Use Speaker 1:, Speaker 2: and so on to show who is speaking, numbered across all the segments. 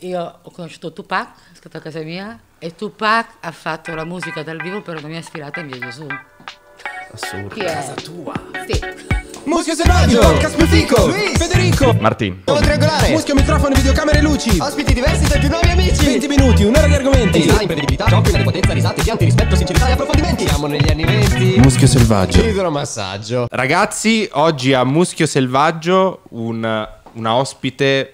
Speaker 1: Io ho conosciuto Tupac, è stato a casa mia, e Tupac ha fatto la musica dal vivo per una mia ispirata in via Gesù. Assurdo. Chi è? Casa tua. Sì. Muschio selvaggio, podcast più fico, Federico, Martin, Ovo triangolare, muschio, microfono, videocamere e luci,
Speaker 2: ospiti diversi, da più nuovi amici, 20 minuti, un'ora di argomenti, design, imprevedibilità, giochi, potenza, risate, pianti, rispetto, sincerità e approfondimenti, siamo negli anni 20, muschio selvaggio, idromassaggio.
Speaker 3: Ragazzi, oggi a Muschio selvaggio un, una ospite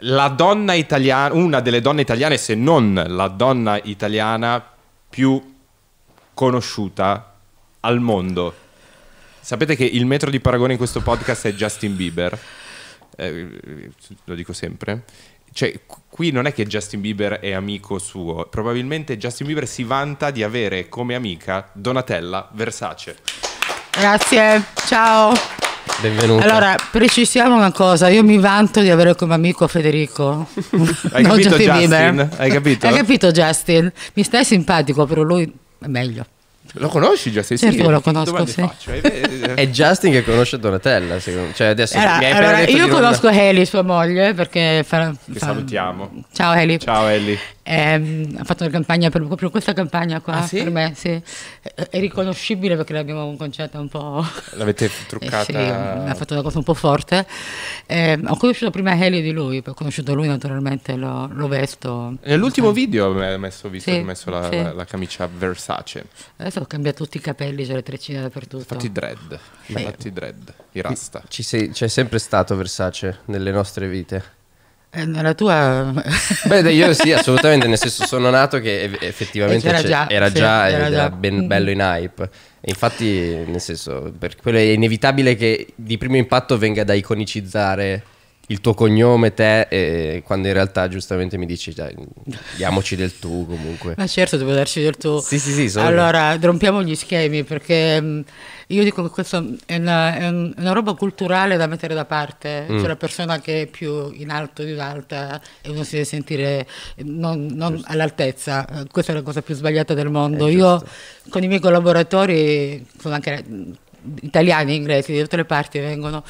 Speaker 3: la donna italiana, una delle donne italiane, se non la donna italiana più conosciuta al mondo. Sapete che il metro di paragone in questo podcast è Justin Bieber? Eh, lo dico sempre. Cioè, qui non è che Justin Bieber è amico suo, probabilmente Justin Bieber si vanta di avere come amica Donatella Versace.
Speaker 1: Grazie, ciao.
Speaker 3: Benvenuto. Allora,
Speaker 1: precisiamo una cosa, io mi vanto di avere come amico Federico. Hai non capito Justin? Bieber. Hai capito? Hai capito Justin? Mi stai simpatico, però lui è meglio.
Speaker 2: Lo conosci Justin? Certo sì, che lo conosco, sì. Eh, eh. è Justin che conosce Donatella, secondo... cioè adesso allora, mi hai allora, Io conosco
Speaker 1: non... Heli, sua moglie, perché fa, fa... salutiamo. Ciao Heli. Ciao Heli eh, ha fatto una campagna per, proprio questa campagna qua ah, sì? per me, sì. È, è riconoscibile perché l'abbiamo un concetto un po'... L'avete truccata? Eh, sì, ha fatto una cosa un po' forte. Eh, ho conosciuto prima Helio di lui, ho conosciuto lui naturalmente, lo, lo vesto.
Speaker 3: Nell'ultimo so. video ho messo, visto sì, ho messo la, la, la, camicia Versace.
Speaker 1: Adesso ho cambiato tutti i capelli, c'è le treccine dappertutto. infatti dread, fatti
Speaker 2: dread, i rasta. Sei, c'è sempre stato Versace nelle nostre vite.
Speaker 1: Eh, nella tua... Beh, io sì, assolutamente,
Speaker 2: nel senso sono nato che effettivamente era già, era sì, era già. Ben, bello in hype. E Infatti, nel senso, per quello è inevitabile che di primo impatto venga da iconicizzare il tuo cognome, te, eh, quando in realtà giustamente mi dici dai, diamoci del tu comunque. Ma certo,
Speaker 1: devo darci del tu. Sì, sì, sì. Sono... Allora, rompiamo gli schemi perché mh, mm, io dico che questa è una, è una, roba culturale da mettere da parte. Mm. Cioè la persona che è più in alto di un'altra e uno si deve sentire eh, non, non all'altezza. Eh, questa è la cosa più sbagliata del mondo. Eh, io con i miei collaboratori sono anche italiani, inglesi, di tutte le parti vengono.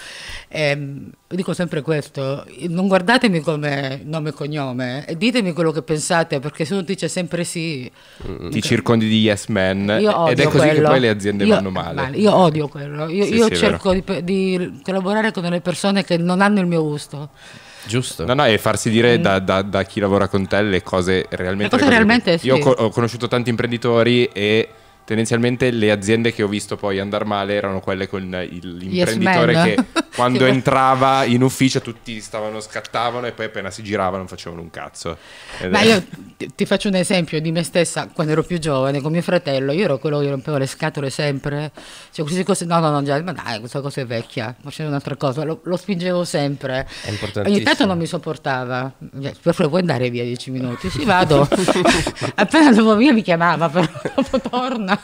Speaker 1: Ehm, dico sempre questo, non guardatemi come nome e cognome, eh, ditemi quello che pensate, perché se uno dice sempre sì...
Speaker 3: Mm, ti circondi di yes men, ed è così quello. che poi le aziende io, vanno male. male.
Speaker 1: Io odio quello, io, sì, io sì, cerco di, di collaborare con le persone che non hanno il mio gusto.
Speaker 3: Giusto. No, no, e farsi dire mm. da, da, da, chi lavora con te le cose realmente. Le cose, le cose realmente, che... sì. Io ho conosciuto tanti imprenditori e tendenzialmente le aziende che ho visto poi andare male erano quelle con l'imprenditore yes, che quando entrava in ufficio tutti stavano, scattavano e poi appena si giravano facevano un cazzo. Ed Ma è... io
Speaker 1: ti faccio un esempio di me stessa quando ero più giovane con mio fratello, io ero quello che rompeva le scatole sempre, cioè queste cose, no no no, già, ma dai questa cosa è vecchia, facendo un'altra cosa, lo, lo spingevo sempre, ogni tanto non mi sopportava, cioè, per favore puoi andare via dieci minuti, sì vado, appena andavo via mi chiamava però dopo torno. Madonna.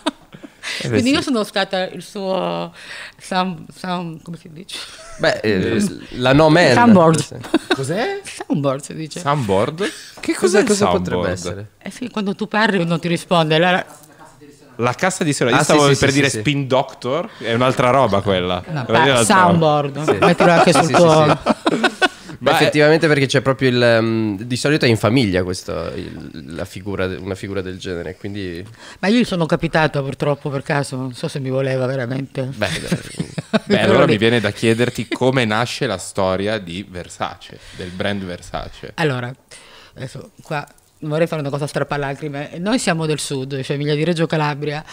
Speaker 1: Eh Quindi sì. io sono stata il suo sam, sound come si dice?
Speaker 2: Beh, eh, mm. la no man. Soundboard.
Speaker 1: Cos'è? Soundboard si dice. Soundboard? Che cos'è cosa soundboard? potrebbe essere? Eh sì, quando tu parli non ti risponde. Allora...
Speaker 3: La cassa di sonora. Io ah, stavo sì, sì, per dire Spin
Speaker 2: Doctor, è un'altra roba quella. No, pa- soundboard.
Speaker 1: Roba. Mettilo anche sul tuo Beh,
Speaker 2: effettivamente perché c'è proprio il... Um, di solito è in famiglia questa, il, figura, una figura del genere, quindi...
Speaker 1: Ma io sono capitato purtroppo per caso, non so se mi voleva veramente. Beh, beh allora mi
Speaker 3: viene da chiederti come nasce la storia di Versace, del brand Versace. Allora,
Speaker 1: adesso qua vorrei fare una cosa strappalacrime. Noi siamo del sud, cioè Emilia di Reggio Calabria.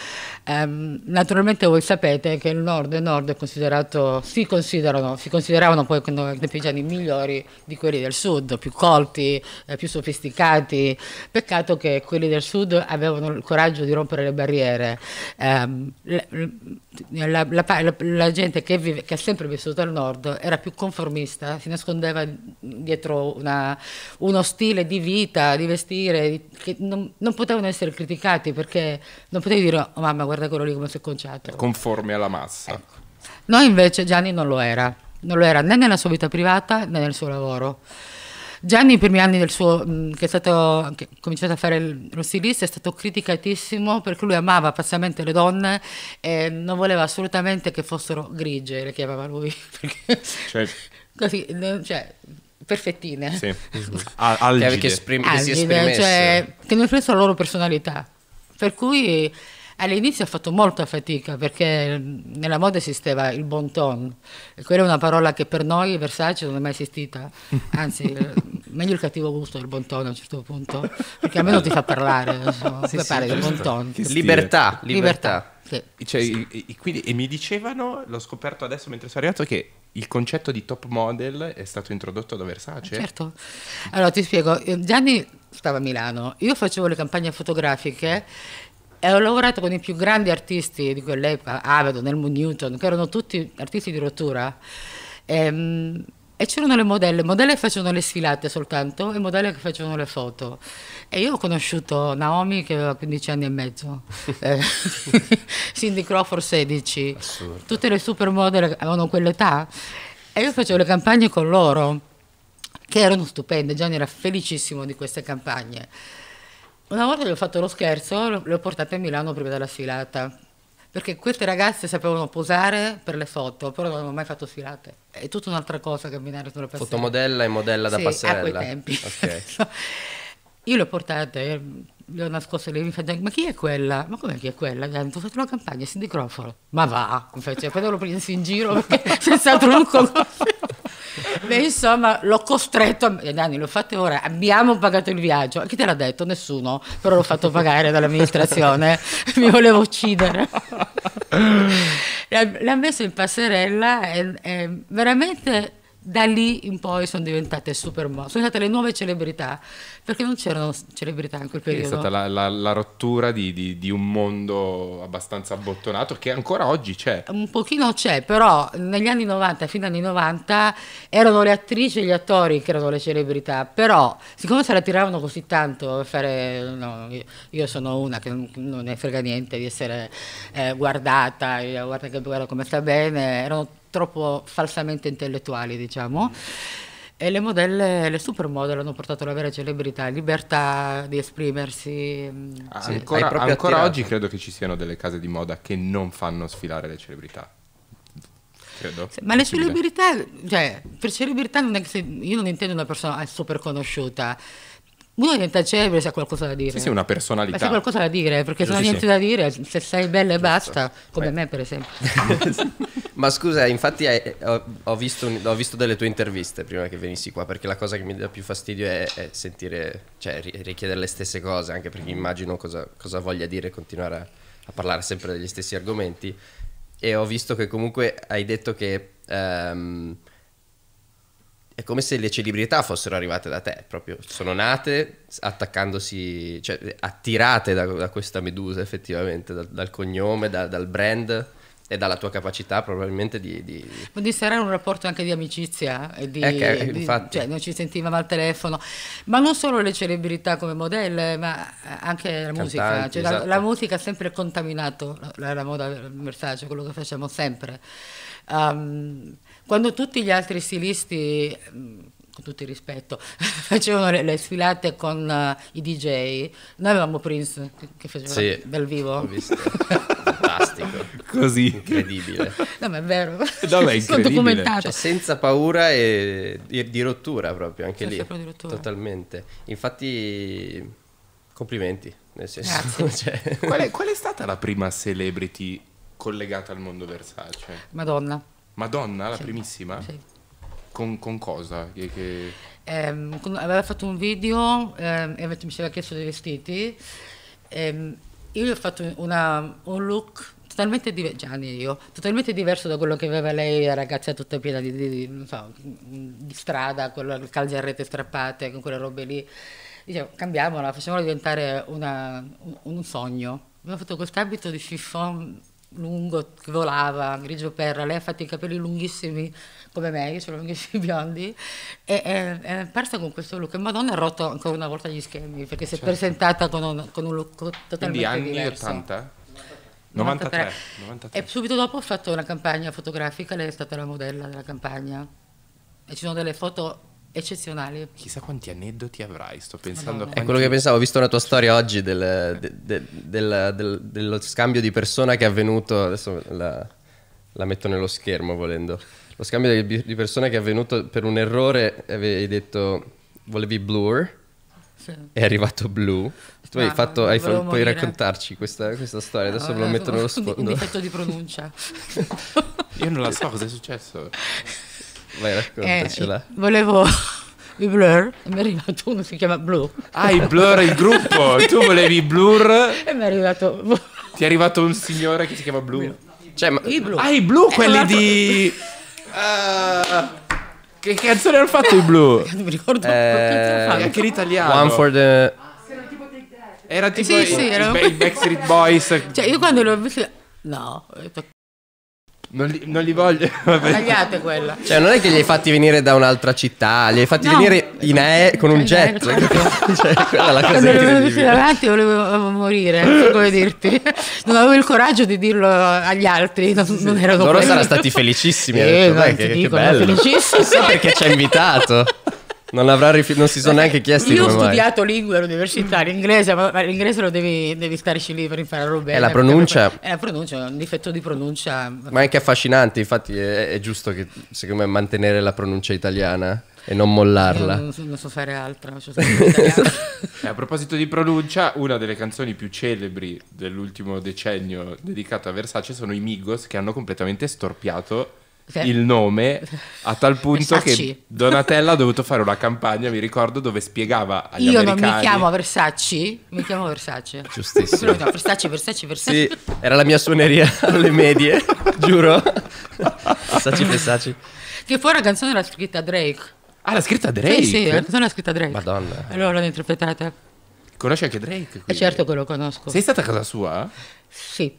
Speaker 1: Um, naturalmente voi sapete che il nord e il nord è considerato, si, considerano, si consideravano poi dei pigiani migliori di quelli del sud, più colti, eh, più sofisticati. Peccato che quelli del sud avevano il coraggio di rompere le barriere. Um, la, la, la, la, gente che, vive, che ha sempre vissuto al nord era più conformista, si nascondeva dietro una, uno stile di vita, di vestiti dire, che non, non, potevano essere criticati perché non potevi dire oh mamma guarda quello lì come si è conciato. conforme alla massa. Ecco. No, invece Gianni non lo era, non lo era né nella sua vita privata né nel suo lavoro. Gianni, i primi anni del suo, che è stato che è cominciato a fare lo stilista, è stato criticatissimo perché lui amava passamente le donne e non voleva assolutamente che fossero grigie, le chiamava lui. Perché, cioè. Così, cioè, perfettine. Sì. Algide. Cioè, che, esprim- Algide, si esprimesse. Cioè, che non riflessa la loro personalità. Per cui all'inizio ho fatto molta fatica perché nella moda esisteva il bon ton. E quella è una parola che per noi Versace non è mai esistita. Anzi, meglio il cattivo gusto del bon ton a un certo punto. Perché almeno ti fa parlare. Insomma, sì, sì, il del bon ton. Libertà, libertà. libertà. Sì. Cioè, e,
Speaker 3: e, quindi, e mi dicevano, l'ho scoperto adesso mentre sono arrivato, che il concetto di top model è stato introdotto da Versace? Eh, certo.
Speaker 1: Allora ti spiego, eh, Gianni stava a Milano, io facevo le campagne fotografiche e ho lavorato con i più grandi artisti di quell'epoca, Avedon, Helmut Newton, che erano tutti artisti di rottura. E, ehm, e c'erano le modelle, modelle che facevano le sfilate soltanto e modelle che facevano le foto. E io ho conosciuto Naomi che aveva 15 anni e mezzo, eh, Cindy Crawford 16, Assurda. tutte le supermodel avevano quell'età e io facevo le campagne con loro, che erano stupende, Gianni era felicissimo di queste campagne. Una volta gli ho fatto lo scherzo, le ho portate a Milano prima della sfilata, perché queste ragazze sapevano posare per le foto, però non avevano mai fatto sfilate. È tutta un'altra cosa camminare sulla passerella. Fotomodella e modella da sì, passerella. a quei tempi. Okay. Io le ho portate, eh, le ho nascoste, le mi fanno, ma chi è quella? Ma com'è chi è quella? Mi hanno fatto una campagna, Cindy microfono. Ma va, cioè, poi lo prendersi in giro perché senz'altro non conosco. Beh, insomma, l'ho costretto, a... Eh, Dani, l'ho fatto ora, abbiamo pagato il viaggio. Chi te l'ha detto? Nessuno, però l'ho fatto pagare dall'amministrazione, mi volevo uccidere. L'ha messo in passerella e, e veramente da lì in poi sono diventate super sono state le nuove celebrità perché non c'erano celebrità in quel periodo è stata
Speaker 3: la, la, la rottura di, di, di, un mondo abbastanza abbottonato che ancora oggi c'è
Speaker 1: un pochino c'è però negli anni 90 fino agli anni 90 erano le attrici e gli attori che erano le celebrità però siccome se la tiravano così tanto a fare no, io, io, sono una che non, ne frega niente di essere eh, guardata guarda, che guarda come sta bene erano troppo falsamente intellettuali, diciamo. E le modelle, le supermodel hanno portato la vera celebrità, libertà di esprimersi. Mm, ah, sì. Ancora, ancora oggi credo
Speaker 3: che ci siano delle case di moda che non fanno sfilare le celebrità. Credo. Sì, ma le celebrità,
Speaker 1: cioè, per celebrità non è che se, io non intendo una persona super conosciuta uno diventa celebre se ha qualcosa da dire. Sì, sì una personalità. se ha qualcosa da dire, perché se non ha niente da dire, se sei bella e basta, come Vai. me per esempio.
Speaker 2: Ma scusa, infatti hai, ho, visto, ho, visto, delle tue interviste prima che venissi qua, perché la cosa che mi dà più fastidio è, è sentire, cioè richiedere le stesse cose, anche perché mm. immagino cosa, cosa voglia dire continuare a, a, parlare sempre degli stessi argomenti. E ho visto che comunque hai detto che... Um, è come se le celebrità fossero arrivate da te, proprio sono nate attaccandosi, cioè attirate da, da questa medusa effettivamente, dal, dal cognome, da, dal brand e dalla tua capacità probabilmente di... di...
Speaker 1: di stare un rapporto anche di amicizia, eh, di, eh, di, cioè non ci sentivamo al telefono, ma non solo le celebrità come modelle, ma anche la Cantanti, musica, cioè, esatto. la, la, esatto. musica ha sempre contaminato la, la moda Versace, quello che facciamo sempre. Um, quando tutti gli altri stilisti, mm, con tutto il rispetto, facevano le, le sfilate con uh, i DJ, noi avevamo Prince che, che faceva sì, dal vivo. Ho visto. Fantastico.
Speaker 2: Così.
Speaker 3: Incredibile.
Speaker 2: No, ma è vero. No, ma è incredibile. Cioè, senza paura e di, rottura proprio, anche sì, lì. Totalmente. Infatti, complimenti. Nel senso, cioè... qual, è, qual è stata la prima celebrity collegata
Speaker 3: al mondo Versace? Madonna. Madonna, la sì, primissima? Sì. Con, con cosa? Che, che...
Speaker 1: Eh, aveva fatto un video eh, e mi si era chiesto dei vestiti. Eh, io gli ho fatto una, un look totalmente diverso, cioè, Gianni io, totalmente diverso da quello che aveva lei, la ragazza tutta piena di, di, so, di strada, con calze a rete strappate, con quelle robe lì. Dicevo, cambiamola, facciamola diventare una, un, un, sogno. Abbiamo fatto quest'abito di chiffon lungo che volava, grigio perla, lei ha fatto i capelli lunghissimi come me, io sono lunghissimi biondi, e è, è apparsa con questo look. Madonna ha rotto ancora una volta gli schemi, perché si è certo. presentata con un, con un, look totalmente Quindi anni diverso. 80? 93. 93. 93. E subito dopo ho fatto una campagna fotografica, lei è stata la modella della campagna. E ci sono delle foto eccezionale. Chissà quanti aneddoti
Speaker 3: avrai, sto pensando. Quanti... È quello che
Speaker 2: pensavo, ho visto la tua storia oggi del, de, de, del, del, dello scambio di persona che è avvenuto, adesso la, la metto nello schermo volendo, lo scambio di, persona che è avvenuto per un errore, avevi detto, volevi blur. Sì. È arrivato blu. Tu hai fatto, hai fatto, puoi raccontarci questa, questa storia. Adesso ve ah, lo metto nello sfondo. Un difetto
Speaker 1: di pronuncia.
Speaker 2: Io non la so cosa è successo. Vai, raccontacela. Eh,
Speaker 1: volevo... I Blur, e mi è arrivato uno, si chiama Blur. Ah, i Blur, il gruppo. tu volevi Blur. E mi è arrivato...
Speaker 3: Ti è arrivato un signore che si chiama Blur. Cioè, ma... I Blur. Ah, i Blur, eh, quelli di... Uh... Che canzone hanno
Speaker 2: fatto i Blur? non mi ricordo. Eh... Anche l'italiano. One for the...
Speaker 1: Era eh, tipo sì, il, sì, il, era... il Backstreet Boys. Cioè, io quando l'ho visto... No, ho detto
Speaker 2: non li, non li, voglio. Sbagliate
Speaker 1: quella. Cioè,
Speaker 2: non è che li hai fatti venire da un'altra città, li hai fatti no. venire in aereo con un esatto. jet. cioè, quella è la cosa Quando volevo uscire avanti
Speaker 1: volevo morire, come dirti. Non avevo il coraggio di dirlo agli altri, non, sì. non ero Loro saranno stati felicissimi. Eh, detto, che, dico, che bello. Felicissimi. So perché ci ha
Speaker 2: invitato. Non, rifi- non si sono neanche chiesti Io ho studiato
Speaker 1: mai. lingua all'università, l'inglese, ma l'inglese lo devi, devi starci lì per impararlo bene. È eh, eh, la pronuncia. È la pronuncia, un difetto di pronuncia.
Speaker 2: Ma è anche affascinante, infatti è, è giusto che secondo me mantenere la pronuncia italiana e non mollarla.
Speaker 1: Non so, non, so, fare altro. So eh,
Speaker 3: a proposito di pronuncia, una delle canzoni più celebri dell'ultimo decennio dedicata a Versace sono i Migos che hanno completamente storpiato cioè, il nome a tal punto Versace. che Donatella ha dovuto fare una campagna, mi ricordo, dove spiegava agli Io americani... Io non mi chiamo
Speaker 1: Versace, mi chiamo Versace. Giustissimo. No, Versace, Versace, Versace.
Speaker 2: Sì, era la mia suoneria alle medie,
Speaker 1: giuro. Versace, Versace. Che fuori la canzone era scritta Drake. Ah, l'ha scritta Drake? Sì, sì, la canzone è scritta Drake. Madonna. Allora l'hanno interpretata. Conosci anche Drake? Eh, quindi. Eh certo che lo conosco. Sei stata a casa sua? Sì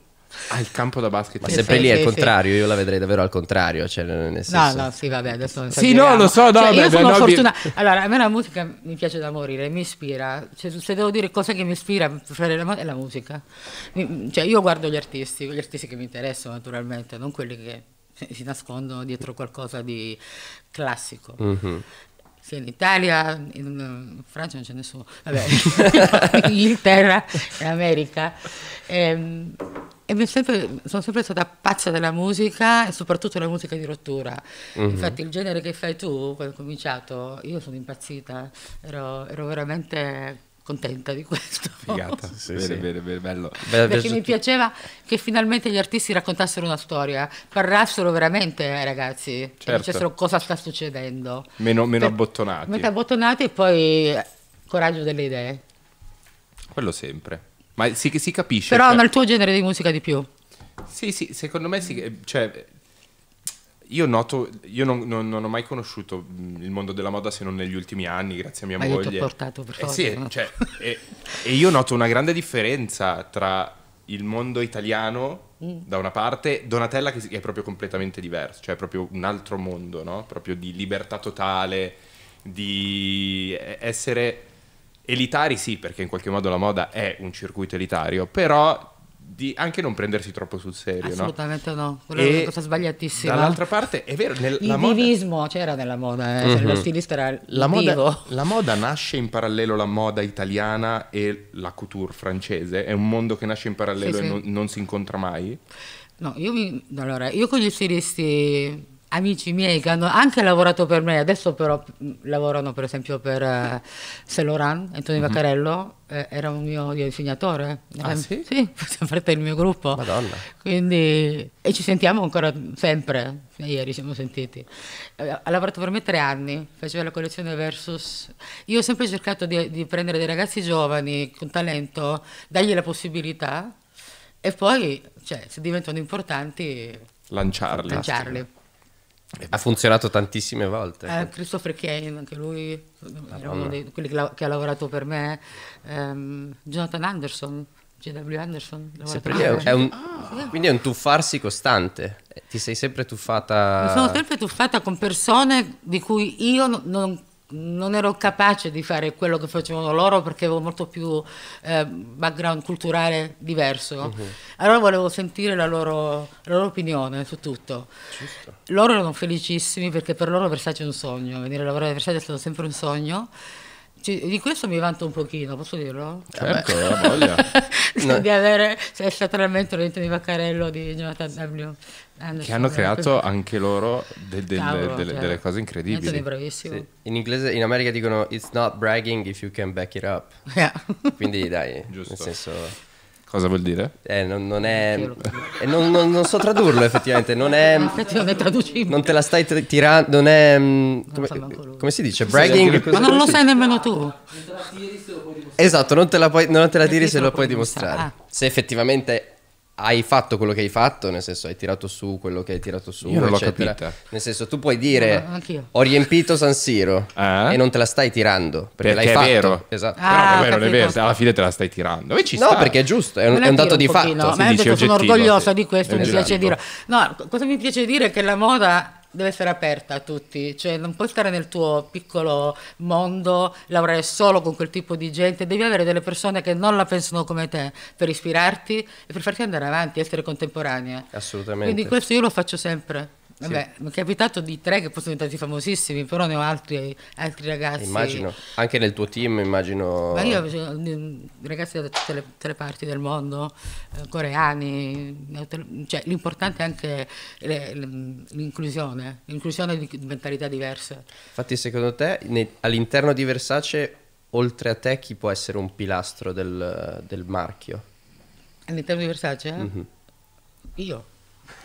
Speaker 2: al ah, campo da basket. Ma sempre sì, lì sì, è il contrario, sì. io la vedrei davvero al contrario. Cioè, nel senso... No, no,
Speaker 1: sì, vabbè, adesso non so Sì, no, lo so, no, cioè, beh, io sono no, fortuna Beh. Allora, a me la musica mi piace da morire, mi ispira. Cioè, se devo dire cosa che mi ispira, è la musica. Cioè, io guardo gli artisti, gli artisti che mi interessano naturalmente, non quelli che si nascondono dietro qualcosa di classico. Mm-hmm. Sì, in Italia, in, Francia non c'è nessuno, vabbè, in Inghilterra, in America. Ehm, e sempre, sono sempre stata pazza della musica e soprattutto la musica di rottura. Mm-hmm. Infatti il genere che fai tu, quando ho cominciato, io sono impazzita, ero, ero veramente contenta di questo. Figata, sì, sì. bene,
Speaker 3: bene, bello. Bella Perché mi
Speaker 1: piaceva che finalmente gli artisti raccontassero una storia, parlassero veramente ai eh, ragazzi, certo. dicessero cosa sta succedendo.
Speaker 3: Meno, meno per, cioè, abbottonati. Meno
Speaker 1: abbottonati e poi eh, coraggio delle idee.
Speaker 3: Quello sempre. Ma si, si capisce. Però cioè... nel
Speaker 1: tuo genere di musica di più.
Speaker 3: Sì, sì, secondo me sì. Eh, cioè, io noto, io non, non, non, ho mai conosciuto mm, il mondo della moda se non negli ultimi anni, grazie a mia Ma moglie. Io portato per forza, eh sì, no? cioè, e, e, io noto una grande differenza tra il mondo italiano mm. da una parte, Donatella che è proprio completamente diverso, cioè è proprio un altro mondo, no? Proprio di libertà totale, di eh, essere elitari sì, perché in qualche modo la moda è un circuito elitario, però di anche non prendersi troppo sul serio.
Speaker 1: Assolutamente no, no. quella è una cosa sbagliatissima. Dall'altra parte è vero, nel, il moda... divismo c'era nella moda, eh? mm-hmm. lo mhm. stilista era la moda,
Speaker 3: la moda nasce in parallelo la moda italiana e la couture francese, è un mondo che nasce in parallelo sì, e sì. Non, non si incontra mai.
Speaker 1: No, io, mi, allora, io con gli stilisti amici miei che hanno anche lavorato per me, adesso però mm, lavorano per esempio per uh, eh, Celoran, Antonio mm-hmm. Vaccarello, eh, era un mio disegnatore. Ah, eh, sì? Sì, fa parte del mio gruppo. Madonna. Quindi, e ci sentiamo ancora sempre, eh, ieri ci siamo sentiti. Eh, ha lavorato per me tre anni, faceva la collezione Versus. Io ho sempre cercato di, di prendere dei ragazzi giovani con talento, dargli la possibilità e poi, cioè, se diventano importanti...
Speaker 2: Lanciarli. Lanciarli. Ha funzionato tantissime volte. Eh,
Speaker 1: Christopher Kane, anche lui, era uno dei, quelli che, la, che, ha lavorato per me. Um, Jonathan Anderson, J.W. Anderson. È, è un,
Speaker 2: ah. Quindi è un tuffarsi costante. Ti sei sempre tuffata. Mi sono sempre
Speaker 1: tuffata con persone di cui io non, non non ero capace di fare quello che facevano loro perché avevo molto più eh, background culturale diverso. Uh mhm. -huh. Allora volevo sentire la loro, la loro opinione su tutto. Giusto. Loro erano felicissimi perché per loro Versace è un sogno, venire a lavorare a Versace è stato sempre un sogno. Cioè, di questo mi vanto un pochino, posso dirlo? Certo, la voglia. di avere, cioè, è stato il mentore di Vaccarello di Jonathan W. Anderson, eh, che hanno creato
Speaker 2: anche loro del, del, Cavolo, delle, cioè, delle cose incredibili. Sì. In inglese, in America dicono it's not bragging if you can back it up. Yeah. Quindi dai, Giusto. nel senso... Cosa vuol dire? Eh, non, non è... Eh, non, non, non, so tradurlo effettivamente, non è... Effettivamente Non te la stai tirando, non è... Mm, come, so come, si dice? Bragging? Ma non lo sai
Speaker 1: nemmeno tu.
Speaker 2: Esatto, non te la puoi Esatto, non te la, tiri se, lo puoi dimostrare. dimostrare. Ah. Se effettivamente hai fatto quello che hai fatto, nel senso hai tirato su quello che hai tirato su, Io non L'ho capita. nel senso tu puoi dire ho riempito San Siro ah. e non te la stai tirando perché, perché l'hai è vero. È Esatto. Ah, però, non è vero, alla fine te la stai tirando. E ci no, sta. perché è giusto, è un, è un dato un di pochino. fatto. Ma detto, sono orgogliosa sì. di questo, mi piace
Speaker 1: dire. No, cosa mi piace dire è che la moda deve essere aperta a tutti, cioè non puoi stare nel tuo piccolo mondo, lavorare solo con quel tipo di gente, devi avere delle persone che non la pensano come te per ispirarti e per farti andare avanti, essere contemporanea.
Speaker 2: Assolutamente. Quindi questo
Speaker 1: io lo faccio sempre. Vabbè, sì. mi è capitato di tre che poi sono diventati famosissimi, però ne ho altri, altri ragazzi. Immagino,
Speaker 2: anche nel tuo team immagino... Ma io
Speaker 1: mm, ragazzi da tutte le, tutte le parti del mondo, eh, coreani, cioè, l'importante è anche l'inclusione, l'inclusione di mentalità diverse.
Speaker 2: Infatti secondo te all'interno di Versace, oltre a te, chi può essere un pilastro del, del marchio?
Speaker 1: All'interno di Versace? Mm -hmm. Io.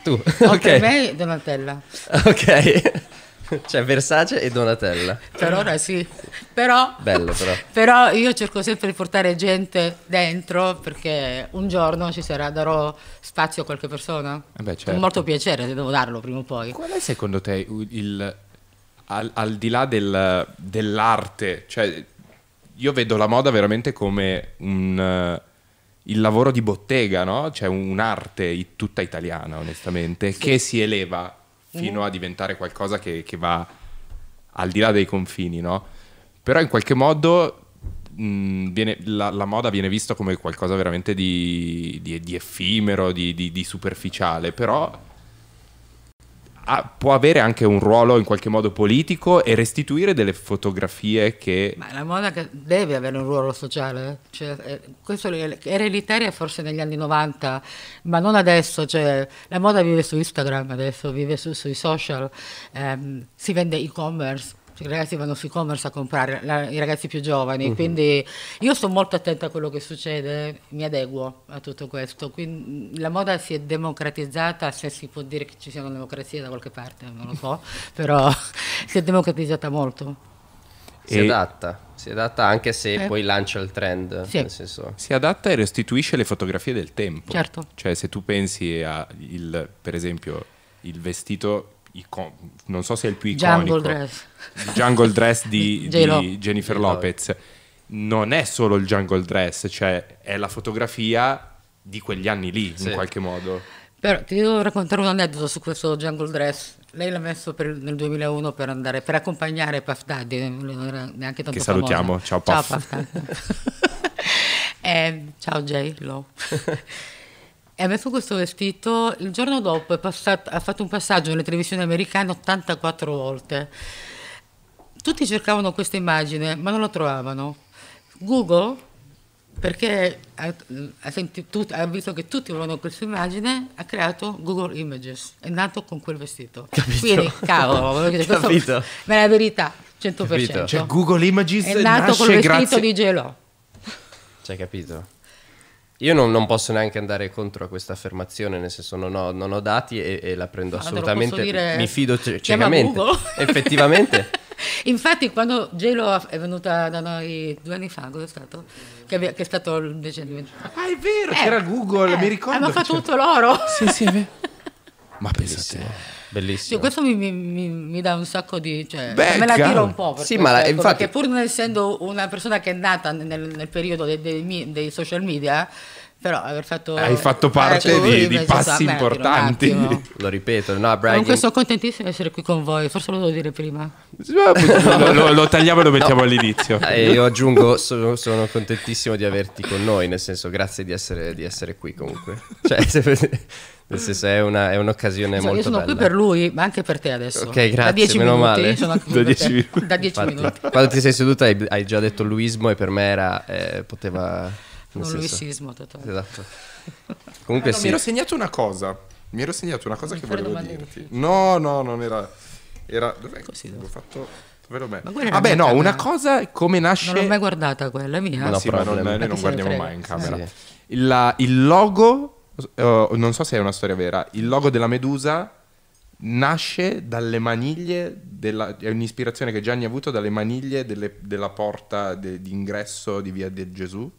Speaker 2: Tu, ok. Per me Donatella. Ok. Cioè Versace e Donatella.
Speaker 1: Per ora sì, però, Bello, però. però io cerco sempre di portare gente dentro perché un giorno ci sarà, darò spazio a qualche persona. Eh beh, certo. Con molto piacere, se devo darlo prima o poi. Qual è
Speaker 3: secondo te il... al, al di là del, dell'arte, cioè io vedo la moda veramente come un il lavoro di bottega, no? C'è cioè, un'arte tutta italiana, onestamente, sì. che si eleva mm. fino a diventare qualcosa che, che, va al di là dei confini, no? Però in qualche modo mh, mm, viene, la, la, moda viene vista come qualcosa veramente di, di, di effimero, di, di superficiale, però ha, può avere anche un ruolo in qualche modo politico e restituire delle fotografie che... Ma
Speaker 1: la moda deve avere un ruolo sociale, eh? cioè, eh, questo era elitaria forse negli anni 90, ma non adesso, cioè, la moda vive su Instagram adesso, vive su, sui social, ehm, si vende e-commerce, cioè, i ragazzi vanno su e-commerce a comprare, la, i ragazzi più giovani, uh-huh. quindi io sto molto attenta a quello che succede, mi adeguo a tutto questo, quindi la moda si è democratizzata, se si può dire che ci sia una democrazia da qualche parte, non lo so, però si è democratizzata molto.
Speaker 2: Si adatta, si adatta anche se eh. poi lancia il trend. Sì. Senso... Si
Speaker 3: adatta e restituisce le fotografie del tempo. Certo. Cioè se tu pensi a, il, per esempio, il vestito Icon- non so se è il più iconico Jungle Dress, jungle dress di, di, Jennifer Lopez non è solo il Jungle Dress cioè è la fotografia di quegli anni lì sì. in qualche modo
Speaker 1: però ti devo raccontare un aneddoto su questo Jungle Dress lei l'ha messo per, nel 2001 per, andare, per accompagnare Puff Daddy non era neanche tanto che salutiamo famosa. ciao Puff ciao, Puff eh, ciao Jay Lo E messo questo vestito, il giorno dopo passato, ha fatto un passaggio nelle televisioni americane 84 volte. Tutti cercavano questa immagine, ma non la trovavano. Google, perché ha, ha, sentito, ha visto che tutti volevano questa immagine, ha creato Google Images, è nato con quel vestito. Capito. Quindi, cavolo, Capito. ma è la verità, 100%. Capito. Cioè Google Images è nato con il vestito grazie... di gelo. C'hai
Speaker 2: cioè, capito? Io non, non, posso neanche andare contro a questa affermazione, nel senso non ho, non ho dati e, e, la prendo ah, assolutamente, allora dire, mi fido ciecamente, effettivamente.
Speaker 1: Infatti quando Gelo è venuta da noi due anni fa, cosa è stato? Che, che è stato il decennio. Ah è vero, eh, c'era Google, eh, mi ricordo. Hanno fatto tutto loro. Sì, sì, è vero. Ma pensate. Bellissimo. Sì, questo mi, mi, mi, dà un sacco di... Cioè, me la tiro un po'. Per sì, ma la, ecco, infatti... Perché pur essendo una persona che è nata nel, nel periodo dei, dei, dei social media, però aver fatto... Hai fatto eh, parte ecco, di, di passi so, importanti.
Speaker 2: Lo ripeto, no, bragging. Comunque sono
Speaker 1: contentissimo di essere qui con voi, forse lo devo dire prima. lo, lo, lo
Speaker 2: tagliamo e lo mettiamo no. all'inizio. E eh, io aggiungo, sono, sono, contentissimo di averti con noi, nel senso grazie di essere, di essere qui comunque. Cioè, nel senso è, una, è un'occasione sì, molto Io sono bella. qui per
Speaker 1: lui, ma anche per te adesso. Ok, grazie, da 10 meno minuti, male. da 10 minuti. Da 10 Infatti, minuti. Quando
Speaker 2: ti sei seduta hai, hai, già detto Luismo e per me era, eh, poteva nel un luisismo totale. Esatto. Comunque ah, sì. Mi ero
Speaker 3: segnato una cosa. Mi ero segnato una cosa non che volevo dirti.
Speaker 1: No, no, non era.
Speaker 3: Era. Dov'è? Così, dove? fatto. Dove l'ho Vabbè, no, camera. una
Speaker 1: cosa come nasce. Non l'ho mai guardata quella, è mia. No, sì, ma non, noi non guardiamo mai in camera. Sì.
Speaker 3: Il, il, logo. Uh, non so se è una storia vera. Il logo della Medusa nasce dalle maniglie, della, è un'ispirazione che Gianni ha avuto dalle maniglie delle, della porta d'ingresso di Via del Gesù,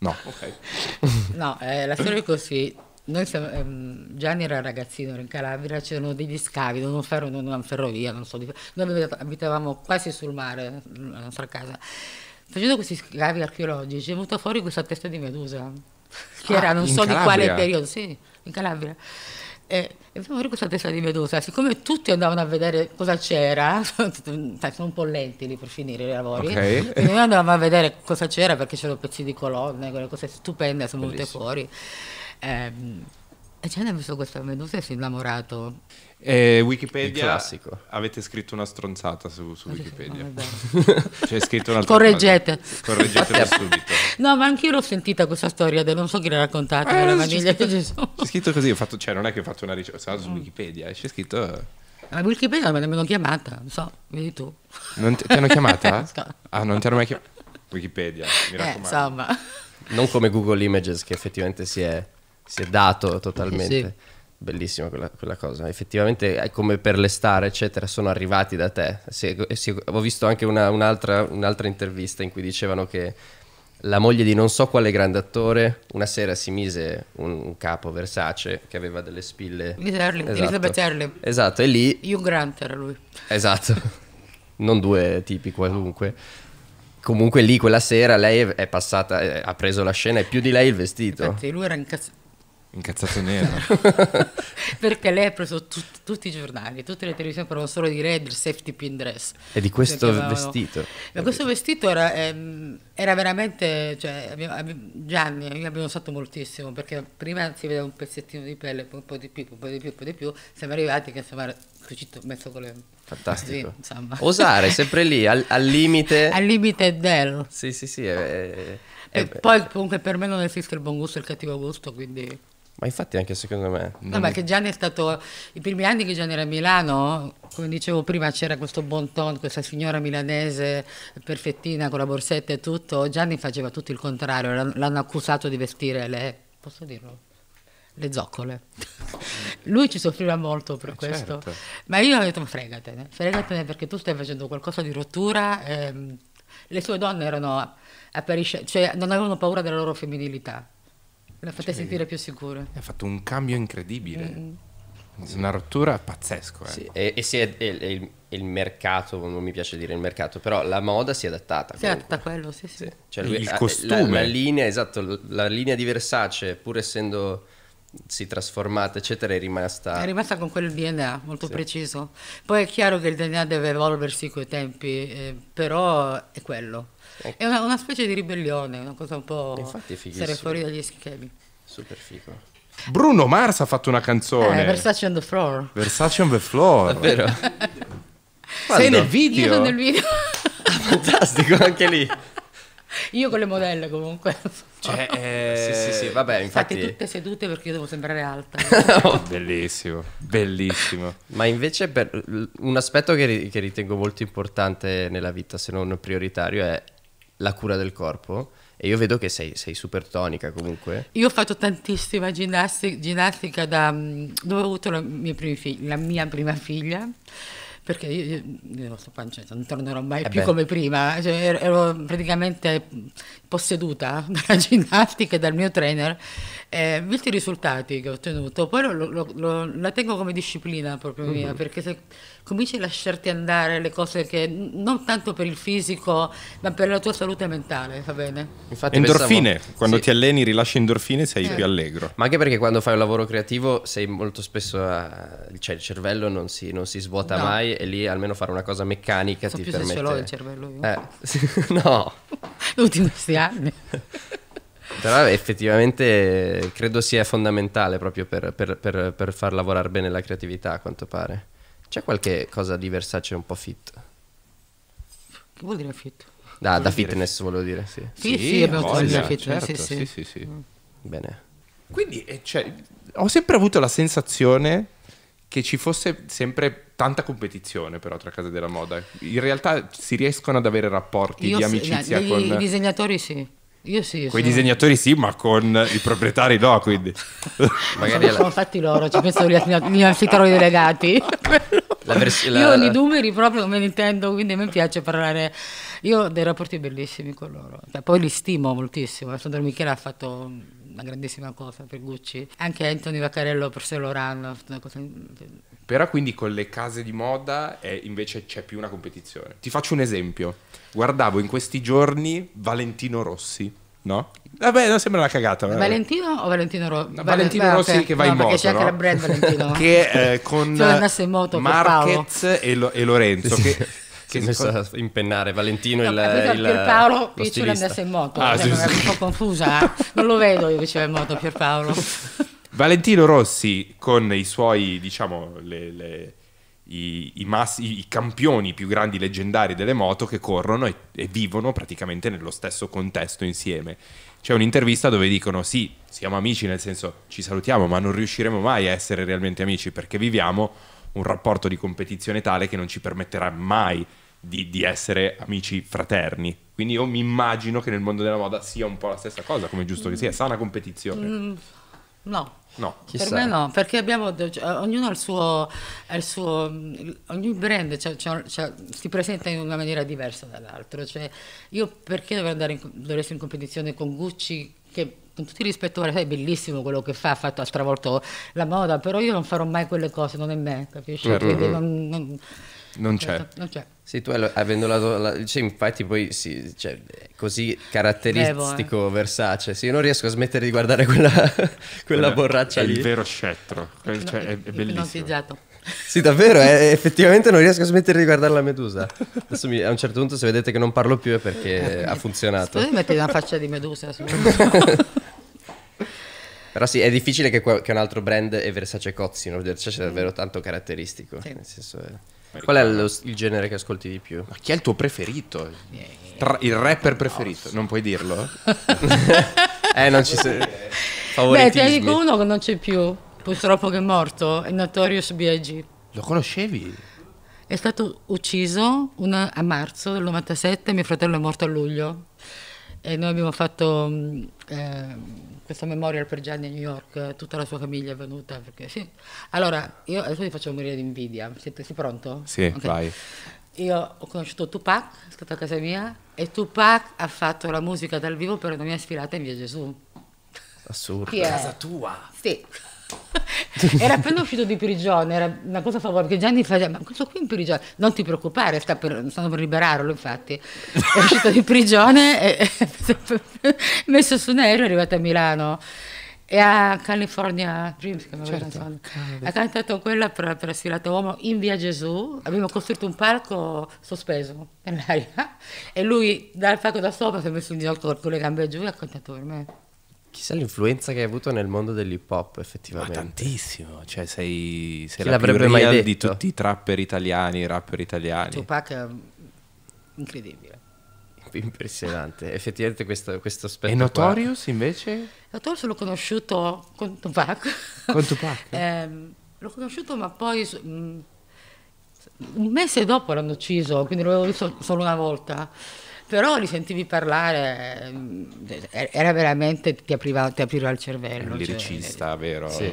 Speaker 3: No.
Speaker 1: Okay. no, eh, la storia è così. Noi siamo, ehm, Gianni era ragazzino, era in Calabria, c'erano degli scavi, non ferro, non una ferrovia, non so. Noi abitavamo quasi sul mare, la mm, nostra casa. Facendo questi scavi archeologici è venuta fuori questa testa di medusa, che ah, era non so Calabria. di quale periodo, sì, in Calabria. E e vediamo questa testa di Medusa. Siccome tutti andavano a vedere cosa c'era, sono un po' lenti lì per finire i lavori, okay. noi andavamo a vedere cosa c'era perché c'erano pezzi di colonne, quelle cose stupende sono venute fuori. Eh, e ce n'è visto questa Medusa e si è innamorato. Eh,
Speaker 3: Wikipedia, classico. avete scritto una stronzata su, su Wikipedia. C'è cioè, scritto un'altra Correggete. Cosa. Correggetelo subito.
Speaker 1: No, ma anch'io l'ho sentita questa storia, del, non so chi l'ha raccontata. Eh, c'è, scritto, c'è,
Speaker 3: scritto, così, fatto, cioè, non è che ho fatto una ricerca, sono andato su mm. Wikipedia c'è scritto...
Speaker 1: Ma Wikipedia non me l'hanno chiamata, non so, vedi tu. Non ti, ti hanno chiamata?
Speaker 2: ah, non ti hanno mai chiamata? Wikipedia, mi eh, raccomando. Eh, insomma. Non come Google Images che effettivamente si è si è dato eh totalmente. Sì. Bellissima quella, quella, cosa. Effettivamente è come per le star, eccetera, sono arrivati da te. Se, se, ho visto anche un'altra, un intervista in cui dicevano che la moglie di non so quale grande attore una sera si mise un, un capo Versace che aveva delle spille. Erling, esatto. Elizabeth Erling. Esatto, e lì...
Speaker 1: Hugh Grant era lui.
Speaker 2: Esatto, non due tipi qualunque comunque lì quella sera lei è passata, eh, ha preso la scena e più di lei il vestito. Infatti
Speaker 1: lui era incazzato.
Speaker 2: Incazzato nero.
Speaker 1: Perché lei ha preso tut- tutti i giornali, tutte le televisioni parlano solo di lei safety pin dress. E di cioè, questo avevano... vestito. Ma questo vestito era, ehm, era veramente... Cioè, Gianni, io abbiamo usato moltissimo, perché prima si vedeva un pezzettino di pelle, poi un po' di più, poi un po' di più, poi di più. Siamo arrivati che insomma cucito messo con le... Fantastico. Sì, Osare,
Speaker 2: sempre lì, al, al limite... al limite del... Sì, sì, sì. È... E
Speaker 1: poi comunque per me non esiste il buon gusto e il cattivo gusto, quindi...
Speaker 2: Ma infatti anche secondo me. No, ma che
Speaker 1: Gianni è stato. I primi anni che Gianni era a Milano, come dicevo prima, c'era questo bon ton, questa signora milanese perfettina con la borsetta e tutto. Gianni faceva tutto il contrario, l'hanno accusato di vestire le. posso dirlo? Le zoccole. Lui ci soffriva molto per eh questo. Certo. Ma io ho detto: fregatene, fregatene perché tu stai facendo qualcosa di rottura. Ehm, le sue donne erano apparisce, cioè non avevano paura della loro femminilità lo fate cioè, sentire più sicura.
Speaker 3: Ha fatto un cambio incredibile. mm
Speaker 2: Una rottura pazzesca. Eh. Sì, e, e, si è, e, e il, il, mercato, non mi piace dire il mercato, però la moda si è adattata. Si è adattata
Speaker 1: a quello, sì, sì. sì.
Speaker 2: Cioè lui, il costume. Eh, la, la, linea, esatto, la linea di Versace, pur essendo si è trasformata, eccetera, è rimasta... È
Speaker 1: rimasta con quel DNA molto sì. preciso. Poi è chiaro che il DNA deve evolversi coi tempi, eh, però è quello. Ecco. È una, una, specie di ribellione, una cosa un po'... Infatti Stare fuori dagli schemi. Super figo.
Speaker 3: Bruno Mars ha fatto una canzone. Eh, Versace
Speaker 1: on the floor.
Speaker 3: Versace on the floor. Davvero?
Speaker 1: Sei nel video? Io sono nel video. Ah, fantastico, anche lì. Io con le modelle comunque. Cioè, eh, sì, sì, sì, vabbè, infatti... State tutte sedute perché io devo sembrare alta.
Speaker 2: no. Bellissimo, bellissimo. Ma invece per, un aspetto che, che ritengo molto importante nella vita, se non prioritario, è la cura del corpo. E io vedo che sei, sei super tonica comunque.
Speaker 1: Io ho fatto tantissima ginnastica, ginnastica da, mm, dove ho avuto la mia, la mia prima figlia perché io, io non, so, cioè, non tornerò mai eh più beh. come prima, cioè, ero praticamente posseduta dalla ginnastica e dal mio trainer, eh, visti i risultati che ho ottenuto, poi lo, lo, lo, la tengo come disciplina proprio mia, mm -hmm. perché se cominci a lasciarti andare le cose che non tanto per il fisico, ma per la tua salute mentale, va bene? Infatti
Speaker 2: endorfine, pensavo, quando sì. ti alleni rilasci endorfine sei eh. più allegro. Ma anche perché quando fai un lavoro creativo sei molto spesso, a... cioè il cervello non si, non si svuota no. mai e lì almeno fare una cosa meccanica so ti più permette... ce l'ho il cervello io. Eh, sì, no.
Speaker 1: L'ultimo questi anni.
Speaker 2: Però effettivamente credo sia fondamentale proprio per, per, per, per far lavorare bene la creatività, a quanto pare. C'è qualche cosa di Versace un po' fit?
Speaker 1: Che vuol dire fit? Da, da fitness fit. volevo dire, sì. Sì, sì, sì abbiamo voglia, fit, certo, eh, sì, sì. sì,
Speaker 3: sì. Mm. Bene. Quindi eh, cioè, ho sempre avuto la sensazione che ci fosse sempre tanta competizione però tra case della moda. In realtà si riescono ad avere rapporti Io di amicizia sì, con... I
Speaker 1: disegnatori sì. Io sì. Con i disegnatori
Speaker 3: sì, ma con i proprietari no, quindi. Magari sono, sono
Speaker 1: fatti loro, ci pensano gli anfitrioni delegati. vers- la, Io i numeri proprio non me ne intendo, quindi a me piace parlare. Io ho dei rapporti bellissimi con loro, cioè, poi li stimo moltissimo. Alessandro Michele ha fatto una grandissima cosa per Gucci. Anche Anthony Vaccarello per Saint Laurent.
Speaker 3: Però quindi con le case di moda è, invece c'è più una competizione. Ti faccio un esempio. Guardavo in questi giorni Valentino Rossi. No? Vabbè, non sembra una cagata.
Speaker 1: Valentino o Valentino, Ro- no, Valentino Val- Rossi? Valentino Rossi che va no, in moto. Perché c'è no? anche la brand Valentino. che
Speaker 2: eh, con cioè, Marquez e, Lo- e, Lorenzo. sì. Che che si sa impennare Valentino no, il, il Pierpaolo io ce l'ho messa in moto ah, sì, sì. un po' confusa
Speaker 1: eh. non lo vedo io che c'era in moto Pierpaolo
Speaker 3: Valentino Rossi con i suoi diciamo le, le, i, i, massi, i, campioni più grandi leggendari delle moto che corrono e, e vivono praticamente nello stesso contesto insieme c'è un'intervista dove dicono sì siamo amici nel senso ci salutiamo ma non riusciremo mai a essere realmente amici perché viviamo un rapporto di competizione tale che non ci permetterà mai di, di, essere amici fraterni. Quindi io mi immagino che nel mondo della moda sia un po' la stessa cosa, come giusto che sia, sana competizione.
Speaker 1: Mm, no.
Speaker 3: No, Chissà. per me no,
Speaker 1: perché abbiamo, cioè, ognuno ha il suo, ha il suo ogni brand cioè, cioè, si presenta in una maniera diversa dall'altro, cioè, io perché dovrei andare in, dovrei in competizione con Gucci che con tutti i rispetto, è bellissimo quello che fa, ha, fatto, ha stravolto la moda, però io non farò mai quelle cose, non è me, capisci? Mm-hmm. Quindi non, non non certo, c'è. Non c'è.
Speaker 2: Sì, tu avendo la, la cioè, infatti poi sì, cioè, così caratteristico Bevo, eh. Versace, sì, io non riesco a smettere di guardare quella, quella borraccia è lì. Cioè, è il vero scettro, cioè, no, è, è bellissimo. Sì, davvero, eh, effettivamente non riesco a smettere di guardare la medusa. Adesso mi, a un certo punto se vedete che non parlo più è perché ha funzionato. Potevi mettere una faccia di medusa su Però sì, è difficile che, che, un altro brand e Versace cozzino, Versace è davvero tanto caratteristico, sì. nel senso è eh. Qual è lo, il genere che ascolti di più? Ma chi è il tuo preferito? Tra, il rapper preferito? Non puoi dirlo? eh,
Speaker 3: non ci sei. Beh, ti dico uno
Speaker 1: che non c'è più, purtroppo che è morto, è Notorious B.I.G. Lo conoscevi? È stato ucciso una, a marzo del 97, mio fratello è morto a luglio. E noi abbiamo fatto mm, eh, questa memorial per Gianni a New York, eh, tutta la sua famiglia è venuta. Perché, sì. Allora, io adesso vi faccio morire di invidia. Siete, sei pronto? Sì, okay. vai. Io ho conosciuto Tupac, è stato a casa mia, e Tupac ha fatto la musica dal vivo per una mia ispirata in Via Gesù.
Speaker 2: Assurdo. Chi è? Casa
Speaker 1: tua? Sì. era appena uscito di prigione, era una cosa favore che Gianni fa, ma questo qui in prigione, non ti preoccupare, sta per, stanno per liberarlo infatti, è uscito di prigione, è, è messo su un aereo, è arrivato a Milano e a California Dreams che certo. ha cantato quella per, per sfilata Uomo in Via Gesù abbiamo costruito un palco sospeso nell'aria e lui dal palco da sopra si è messo in ginocchio con le gambe giù e ha cantato per me
Speaker 2: Chissà l'influenza che hai avuto nel mondo dell'hip hop, effettivamente. Ma tantissimo, cioè sei, sei la più real mai di tutti i trapper italiani, i rapper italiani.
Speaker 1: Tupac, è incredibile.
Speaker 2: Impressionante, effettivamente questo, questo aspetto. E Notorious qua. invece?
Speaker 1: Notorious l'ho conosciuto con Tupac. Con Tupac? eh, l'ho conosciuto, ma poi mm, un mese dopo l'hanno ucciso, quindi l'avevo visto solo una volta però li sentivi parlare, eh, era veramente, ti apriva, ti apriva il cervello. Un cioè, liricista, cioè, vero? Sì.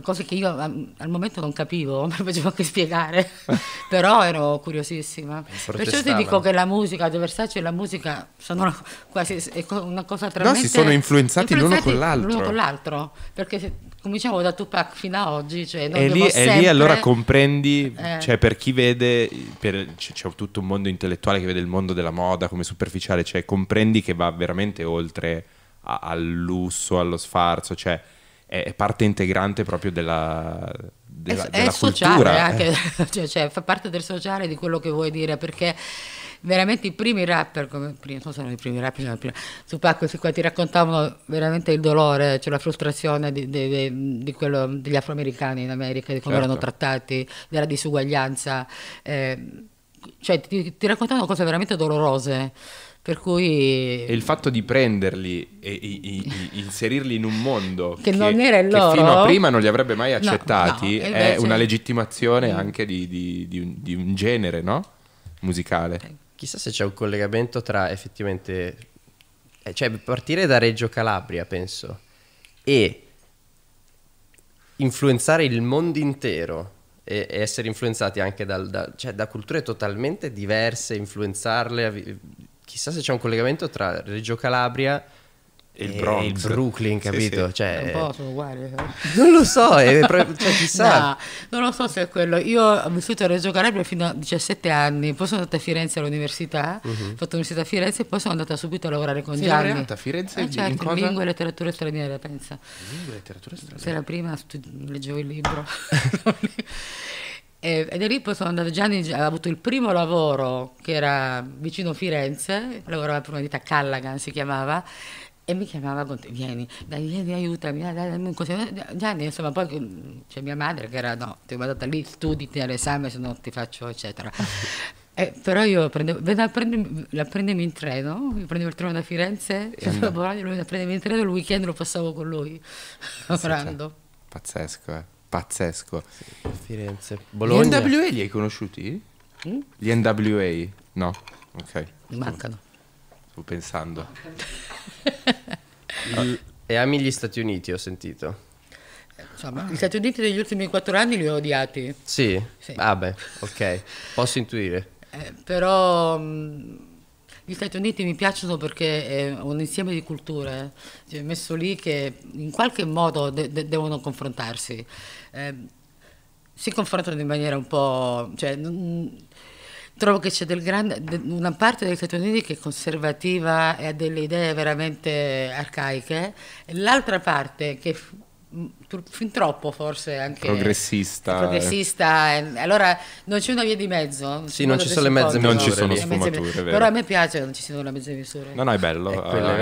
Speaker 1: Cose che io al momento non capivo, non mi facevo anche spiegare, però ero curiosissima. Perciò ti dico che la musica, De Versace e la musica sono una, quasi una cosa tremenda. No, si sono influenzati, influenzati l'uno con l'altro. L'uno con l'altro, perché se, cominciamo da Tupac fino ad oggi cioè e, lì, sempre... lì, allora
Speaker 3: comprendi eh. cioè per chi vede per, c'è tutto un mondo intellettuale che vede il mondo della moda come superficiale cioè comprendi che va veramente oltre a, al lusso allo sfarzo cioè è, è parte integrante proprio della della, è, della è sociale anche, eh.
Speaker 1: cioè, cioè, fa parte del sociale di quello che vuoi dire perché veramente i primi rapper, come prima, non sono i primi rapper, sono prima, Tupac, questi qua ti raccontavano veramente il dolore, cioè la frustrazione di, di, di quello degli afroamericani in America, di come certo. erano trattati, della disuguaglianza, eh, cioè ti, ti raccontavano cose veramente dolorose. Per cui...
Speaker 3: E il fatto di prenderli e, e, e inserirli in un mondo che, che, non era il loro... che fino a prima non li avrebbe mai accettati no, no, invece... è una
Speaker 2: legittimazione mm. anche di, di, di, un, di un genere no? musicale. Okay. Eh, Chissà se c'è un collegamento tra effettivamente... Eh, cioè partire da Reggio Calabria, penso, e influenzare il mondo intero e, e essere influenzati anche dal, da, cioè, da culture totalmente diverse, influenzarle... Chissà se c'è un collegamento tra Reggio Calabria e il, eh, Bronx. il Brooklyn, capito? Sì, sì. Cioè, un po'
Speaker 1: sono uguali. Eh. Non lo so, è eh, proprio, cioè, chissà. No, non lo so se è quello. Io ho vissuto a Reggio Calabria fino a 17 anni, poi sono andata a Firenze all'università, uh-huh. Mhm. ho fatto l'università a Firenze e poi sono andata subito a lavorare con Sei Gianni. Sei andata a Firenze? Ah, certo, in cosa? lingua e letteratura straniera, pensa. Lingua e letteratura straniera? Se era prima studi- leggevo il libro. E, e da lì poi sono andata, Gianni ha avuto il primo lavoro che era vicino a Firenze, lavorava per una un'unità Callaghan si chiamava, e mi chiamava con te, vieni, dai, vieni, aiutami, dai, dai, dai, Gianni, insomma, poi c'è mia madre che era, no, ti è andata lì, studi, ti all'esame, se no ti faccio, eccetera. Eh, però io prendevo, la, prende, la prendevo in treno, io prendevo il treno da Firenze, e a Bologna, lui la prendevo in treno, il weekend lo passavo con lui, lavorando. Certo.
Speaker 3: Pazzesco, eh? pazzesco.
Speaker 2: Firenze, Bologna. Gli
Speaker 3: NWA li hai conosciuti? Mm? Gli NWA? No,
Speaker 2: ok. Mancano sto pensando. E ami gli Stati Uniti, ho sentito.
Speaker 1: Insomma, gli Stati Uniti negli ultimi quattro anni li ho odiati.
Speaker 2: Sì? sì. Vabbè, ah ok, posso intuire.
Speaker 1: Eh, però mh, mm, gli Stati Uniti mi piacciono perché è un insieme di culture, eh, cioè, messo lì che in qualche modo de- de- devono confrontarsi. Eh, si confrontano in maniera un po'... Cioè, n- trovo che c'è grande, una parte degli Stati Uniti che è conservativa e ha delle idee veramente arcaiche, l'altra parte che fin troppo forse anche progressista, eh. progressista eh. allora non c'è una via di mezzo sì non ci sono le mezze misure non ci sono sfumature però a me piace non ci sono le mezze misure
Speaker 2: no no è bello eh, è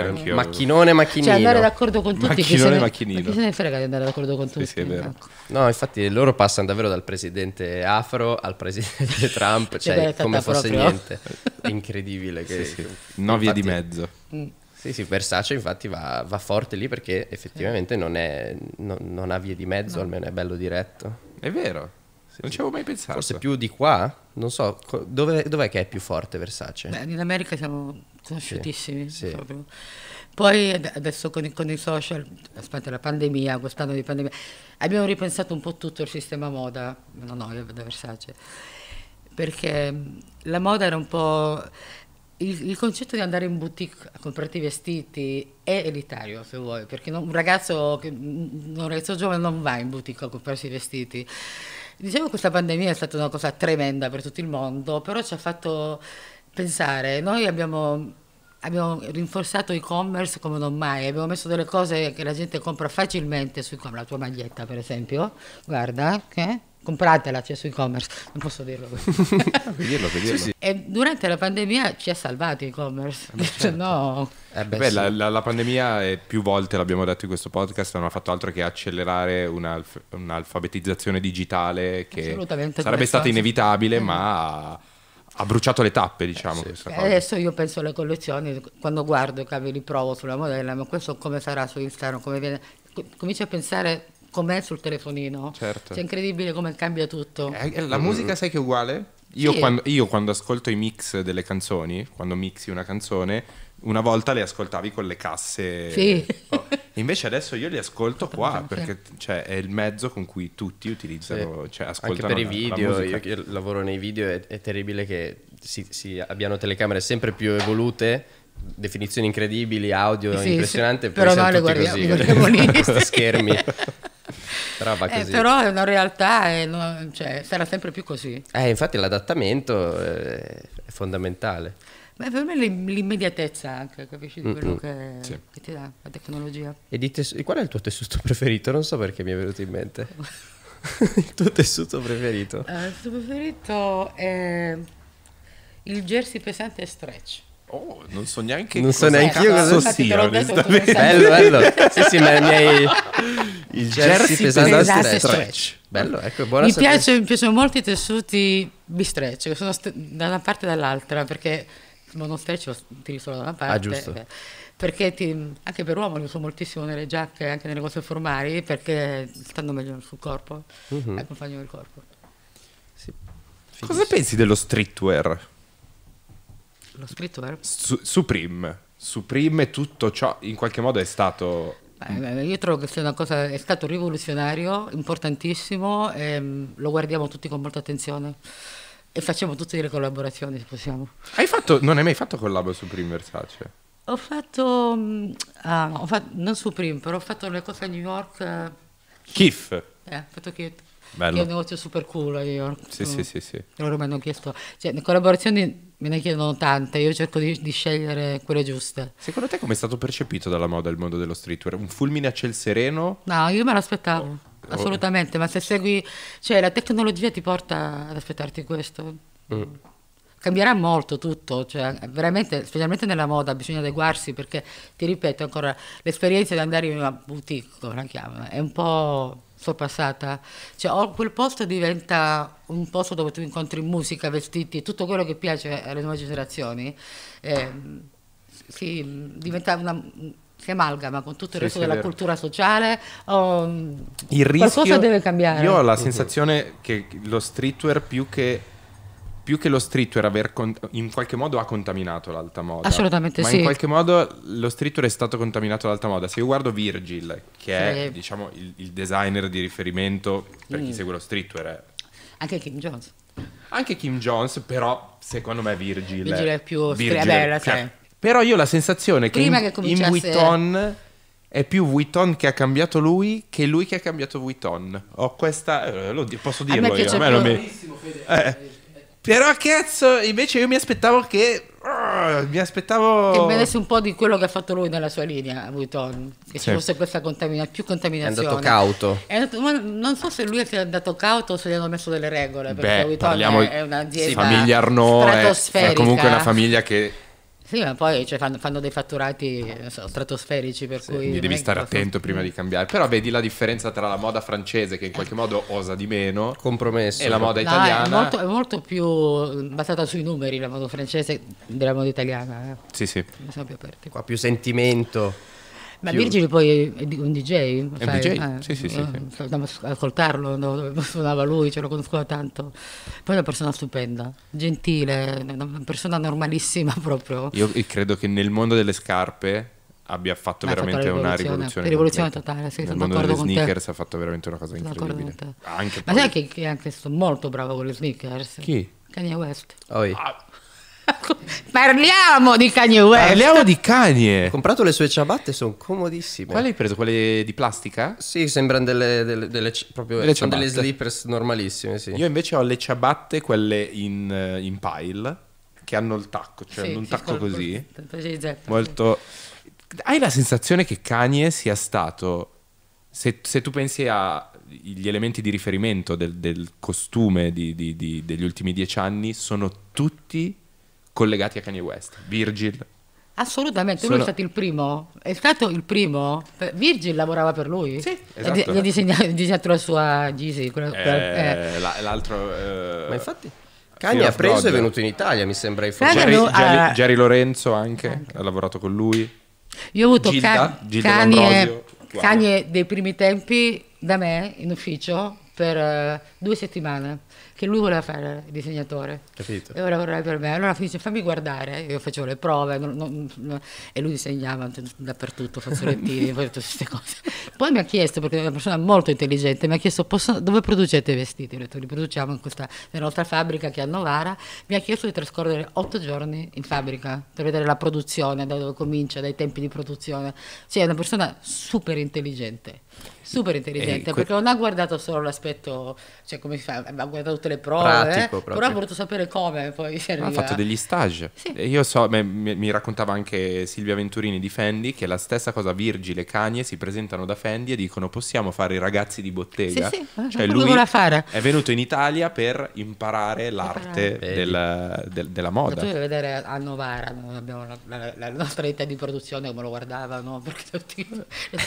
Speaker 2: quello, eh, macchinone macchinino cioè andare d'accordo con tutti macchinone ne, macchinino ma chi se
Speaker 1: ne frega di andare d'accordo con tutti sì, sì, è vero.
Speaker 2: Ecco. no infatti loro passano davvero dal presidente afro al presidente Trump cioè come fosse proprio. niente incredibile che, sì, sì. no via di mezzo mm. Sì, sì, Versace infatti va, va forte lì perché effettivamente non, è, non, non, ha vie di mezzo, no. almeno è bello diretto. È vero, sì, non ci avevo mai pensato. Forse più di qua, non so, dove, dov'è che è più forte Versace? Beh,
Speaker 1: in America siamo conosciutissimi. Sì, sì. Poi adesso con i, con i, social, aspetta la pandemia, quest'anno di pandemia, abbiamo ripensato un po' tutto il sistema moda, no, no, da Versace, perché la moda era un po' il, il, concetto di andare in boutique a comprarti i vestiti è elitario, se vuoi, perché non, un, ragazzo che, un ragazzo giovane non va in boutique a comprarsi i vestiti. Diciamo che questa pandemia è stata una cosa tremenda per tutto il mondo, però ci ha fatto pensare, noi abbiamo, abbiamo rinforzato e-commerce come non mai, abbiamo messo delle cose che la gente compra facilmente su e-commerce, la tua maglietta per esempio, guarda, che... Okay? compratela, c'è su e-commerce, non posso dirlo. puoi dirlo, puoi dirlo. Sì, sì. E durante la pandemia ci ha salvato e-commerce, eh, certo. no... Eh beh, eh beh, sì. la,
Speaker 3: la, la, pandemia, è, più volte l'abbiamo detto in questo podcast, non ha fatto altro che accelerare un'alf- un'alfabetizzazione digitale che sarebbe stata inevitabile, eh. ma ha bruciato le tappe, eh, diciamo. Eh, sì. Adesso
Speaker 1: io penso alle collezioni, quando guardo i cavi li provo sulla modella, ma questo come sarà su Instagram, come viene... Comincio a pensare con me sul telefonino. Certo. Cioè, è incredibile come cambia tutto. Eh, eh, la musica sai che è uguale? Io, sì. quando,
Speaker 3: io, quando, ascolto i mix delle canzoni, quando mixi una canzone, una volta le ascoltavi con le casse. Sì. Oh. Invece adesso io li ascolto qua perché cioè, è il mezzo con cui tutti utilizzano, sì. cioè ascoltano Anche per i video, io,
Speaker 2: io, lavoro nei video, è, è terribile che si, si abbiano telecamere sempre più evolute definizioni incredibili, audio sì, impressionante, sì, però no, le guardiamo, guardiamo lì. schermi. però, eh, però, è una
Speaker 1: realtà e non, cioè, sarà sempre più così.
Speaker 2: Eh, infatti l'adattamento eh, è fondamentale.
Speaker 1: Ma per me l'immediatezza anche, capisci, di quello Che, sì. che, ti dà la tecnologia. E
Speaker 2: di tes- qual è il tuo tessuto preferito? Non so perché mi è venuto in mente. il tuo tessuto preferito?
Speaker 1: Uh, il tuo preferito è il jersey pesante stretch. Oh, non so neanche
Speaker 2: cosa Non so neanche io cosa sia. Bello, bello. Sì, sì, ma mi hai, Jersey, pesante, pesante stretch. stretch. Bello, ecco, buona mi, piace,
Speaker 1: mi piacciono molto i tessuti bistrecci, che sono st- da una parte e dall'altra, perché il stretch lo tiri solo da una ah, parte. Ah, giusto. Eh, perché ti, anche per uomo li uso moltissimo nelle giacche, anche nelle cose formali, perché stanno meglio sul corpo, uh-huh. Mhm. Eh, accompagnano il corpo.
Speaker 3: Sì. Cosa pensi dello streetwear?
Speaker 1: Lo streetwear?
Speaker 3: Su- Supreme. Supreme tutto ciò in qualche modo è stato
Speaker 1: eh, io trovo che sia una cosa, è stato rivoluzionario, importantissimo, e ehm, lo guardiamo tutti con molta attenzione e facciamo tutte le collaborazioni se possiamo.
Speaker 3: Hai fatto, non hai mai fatto collabo su Prim Versace?
Speaker 1: Ho fatto, mm, ah, ho fatto non su Prim, però ho fatto una cosa a New York. Eh, Kiff? Eh, ho fatto Kiff. Bello. Che è un negozio super cool a New York. Sì, sì, sì, sì. Loro mi hanno chiesto, cioè, le collaborazioni me ne chiedono tante, io cerco di, di scegliere quelle giuste. Secondo te
Speaker 3: come è stato percepito dalla moda il mondo dello streetwear? Un fulmine a ciel sereno?
Speaker 1: No, io me l'aspettavo. Oh, oh. Assolutamente, ma se segui, cioè la tecnologia ti porta ad aspettarti questo. Mm cambierà molto tutto, cioè, veramente, specialmente nella moda bisogna adeguarsi perché, ti ripeto ancora, l'esperienza di andare in una boutique, come la chiamano, è un po' sorpassata. Cioè, quel posto diventa un posto dove tu incontri musica, vestiti, tutto quello che piace alle nuove generazioni. Eh, si diventa una si amalgama con tutto il sì, resto sì, della cultura sociale oh, il rischio, qualcosa deve cambiare io ho la
Speaker 3: sensazione che lo streetwear più che più che lo streetwear aver con- in qualche modo ha contaminato l'alta moda. Assolutamente ma sì. in qualche modo lo streetwear è stato contaminato dall'alta moda. Se io guardo Virgil, che sì. è diciamo il, il, designer di riferimento per mm. chi segue lo streetwear, è...
Speaker 1: anche Kim Jones.
Speaker 3: Anche Kim Jones, però secondo me Virgil, Virgil è più Virgil, bella, cioè. Però io ho la sensazione che in, che in Vuitton è più Vuitton che ha cambiato lui che lui che ha cambiato Vuitton. Ho questa. Eh, lo, posso dirlo a me io. A me più... non mi...
Speaker 1: eh. Però cazzo, invece io mi aspettavo che... Ah, mi aspettavo... Che vedesse un po' di quello che ha fatto lui nella sua linea, Vuitton. Che sì. ci fosse questa contamina- più contaminazione. È andato cauto. È andato, non so se lui è andato cauto o se gli hanno messo delle regole. Perché Beh, Vuitton parliamo... è, è un'azienda famiglia Arnaud È, è comunque una famiglia che sì, ma poi cioè, fanno, fanno, dei fatturati so, stratosferici per sì, cui... Devi stare attento prima di
Speaker 3: cambiare. Però vedi la differenza tra la moda francese che in qualche modo osa di meno... Compromesso.
Speaker 2: E la moda italiana... No, è, molto, è,
Speaker 1: molto, più basata sui numeri la moda francese della moda italiana. Eh. Sì,
Speaker 2: sì. Qua più sentimento.
Speaker 1: Ma Chiuso. poi è un DJ? È un DJ? Eh, sì, sì, sì. Eh, Andiamo ad ascoltarlo, no? suonava lui, ce lo conosceva tanto. Poi è una persona stupenda, gentile, una persona normalissima proprio.
Speaker 3: Io credo che nel mondo delle scarpe abbia fatto Ma veramente fatto rivoluzione. una rivoluzione. Rivoluzione totale,
Speaker 1: sì, Nel sono mondo delle sneakers ha fatto veramente una cosa sono incredibile. Ma poi... sai che, che anche sono molto bravo con le sneakers? Chi? Kanye West. Oh, ah, Parliamo di Kanye West. Parliamo
Speaker 2: di Kanye. Ho comprato le sue ciabatte, sono comodissime. Quali hai preso? Quelle di plastica? Sì, sembrano delle, delle, delle, proprio, delle, sono delle slippers normalissime. Sì. Io
Speaker 3: invece ho le ciabatte, quelle in, in pile, che hanno il tacco, cioè sì, hanno un tacco col, così. Col, molto... Hai la sensazione che Kanye sia stato... Se, se tu pensi agli elementi di riferimento del, del costume di, di, di, degli ultimi dieci anni, sono tutti collegati a Kanye West. Virgil.
Speaker 1: Assolutamente, lui è stato il primo. È stato il primo. Virgil lavorava per lui. Sì, esatto. gli ha disegnato, disegnato la sua Gisi. quella- eh. Eh, la-
Speaker 2: l'altro... eh, Ma infatti, Cagni ha preso e è venuto in Italia, mi sembra. i Jerry, Jerry- ah.
Speaker 3: Jerry Lorenzo anche, ha lavorato con lui. Io ho avuto Gilda, ca- Kanye,
Speaker 1: Kanye dei primi tempi da me in ufficio per eh, due settimane che lui voleva fare il disegnatore. Capito. E ora vorrei per me. Allora dice fammi guardare, io facevo le prove non, non, non, e lui disegnava dappertutto, fazzolettini, poi tutte queste cose. Poi mi ha chiesto, perché è una persona molto intelligente, mi ha chiesto posso, dove producete i vestiti? ho detto li produciamo in questa, nella nostra fabbrica che è a Novara. Mi ha chiesto di trascorrere otto giorni in fabbrica per vedere la produzione, da dove comincia, dai tempi di produzione. Cioè è una persona super intelligente super eh, intelligente, e, perché non ha guardato solo l'aspetto, cioè come si fa, ha guardato tutte le prove, pratico, eh, però ha voluto sapere come poi si arriva. Ha fatto degli
Speaker 3: stage. Sì. Io so, mi, mi, raccontava anche Silvia Venturini di Fendi che la stessa cosa Virgile e Cagne si presentano da Fendi e dicono possiamo fare i ragazzi di bottega. Sì, sì, cioè lui è venuto in Italia per imparare l'arte della, del, della moda. Tu
Speaker 1: vedere a Novara, non abbiamo la, la, la nostra età di produzione come lo guardavano, perché tutti...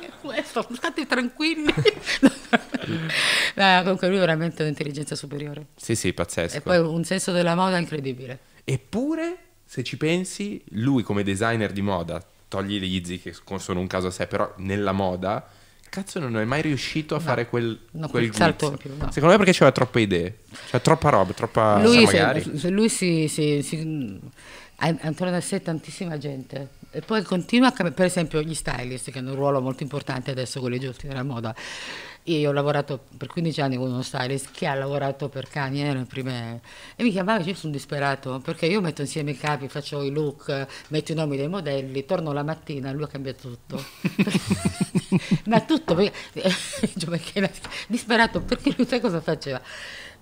Speaker 1: questo state tranquilli. no, comunque lui è veramente un'intelligenza superiore.
Speaker 3: Sì, sì, pazzesco. E
Speaker 1: poi un senso della moda incredibile. Eppure,
Speaker 3: se ci pensi, lui come designer di moda, togli Yeezy che sono un caso a sé, però nella moda, cazzo non è mai riuscito a no, fare quel, no, quel salto più, no. secondo me perché c'era troppe idee cioè troppa roba troppa lui, se, magari.
Speaker 1: lui si, si, si ha intorno a sé tantissima gente e poi continua a cambiare, per esempio gli stylist che hanno un ruolo molto importante adesso con le giusti della moda. Io ho lavorato per 15 anni con uno stylist che ha lavorato per Kanye eh, nelle prime... e mi chiamava, io sono disperato perché io metto insieme i capi, faccio i look, metto i nomi dei modelli, torno la mattina, e lui cambia tutto. Ma tutto, perché... Cioè, disperato perché lui sai cosa faceva?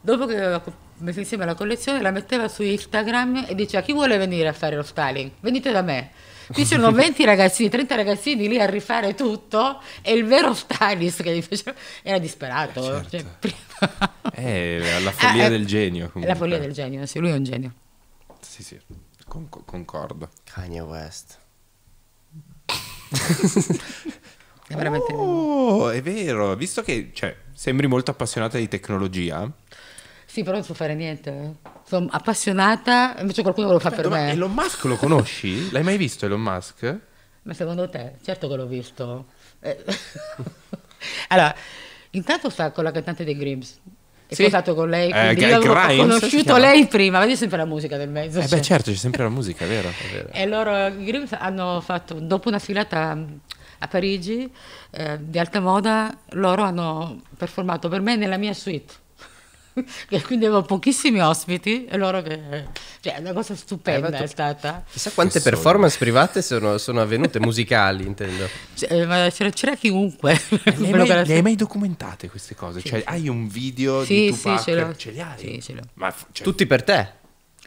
Speaker 1: dopo che aveva messo insieme la collezione, la metteva su Instagram e diceva chi vuole venire a fare lo styling? Venite da me. Qui sono 20 ragazzini, 30 ragazzini lì a rifare tutto e il vero stylist che gli faceva era disperato. Certo. Cioè, prima...
Speaker 3: Eh, eh, eh, è la follia ah, del genio. Comunque. La follia
Speaker 1: del genio, sì, lui è un genio. Sì, sì, con,
Speaker 3: concordo. Kanye West. è veramente... Oh, è vero, visto che cioè, sembri molto appassionata di tecnologia
Speaker 1: sì, però non so fare niente. Eh. Sono appassionata, invece qualcuno lo fa Aspetta, per me. Elon Musk lo
Speaker 3: conosci? L'hai mai visto Elon Musk?
Speaker 1: Ma secondo te? Certo che l'ho visto. Eh. allora, intanto sta con la cantante dei Grimms. È sì. sposato con lei, eh, quindi eh, io avevo conosciuto lei prima, ma c'è sempre la musica nel mezzo. Eh cioè. beh
Speaker 3: certo, c'è sempre la musica, vero? vero.
Speaker 1: E loro, i Grimms hanno fatto, dopo una filata a Parigi eh, di alta moda, loro hanno performato per me nella mia suite. quindi avevo pochissimi ospiti e loro che... Cioè, una cosa stupenda eh, è stata. Chissà quante che performance
Speaker 2: sono. private sono, sono, avvenute, musicali intendo.
Speaker 1: Cioè, eh, ma c'era, c'era chiunque. Le eh, hai, mai, le hai mai documentate
Speaker 2: queste cose? Sì, cioè, sì. hai un video sì, di
Speaker 1: Tupac? Sì, ce, ce li hai? Sì, ce l'ho. Ma, cioè... Tutti per
Speaker 2: te?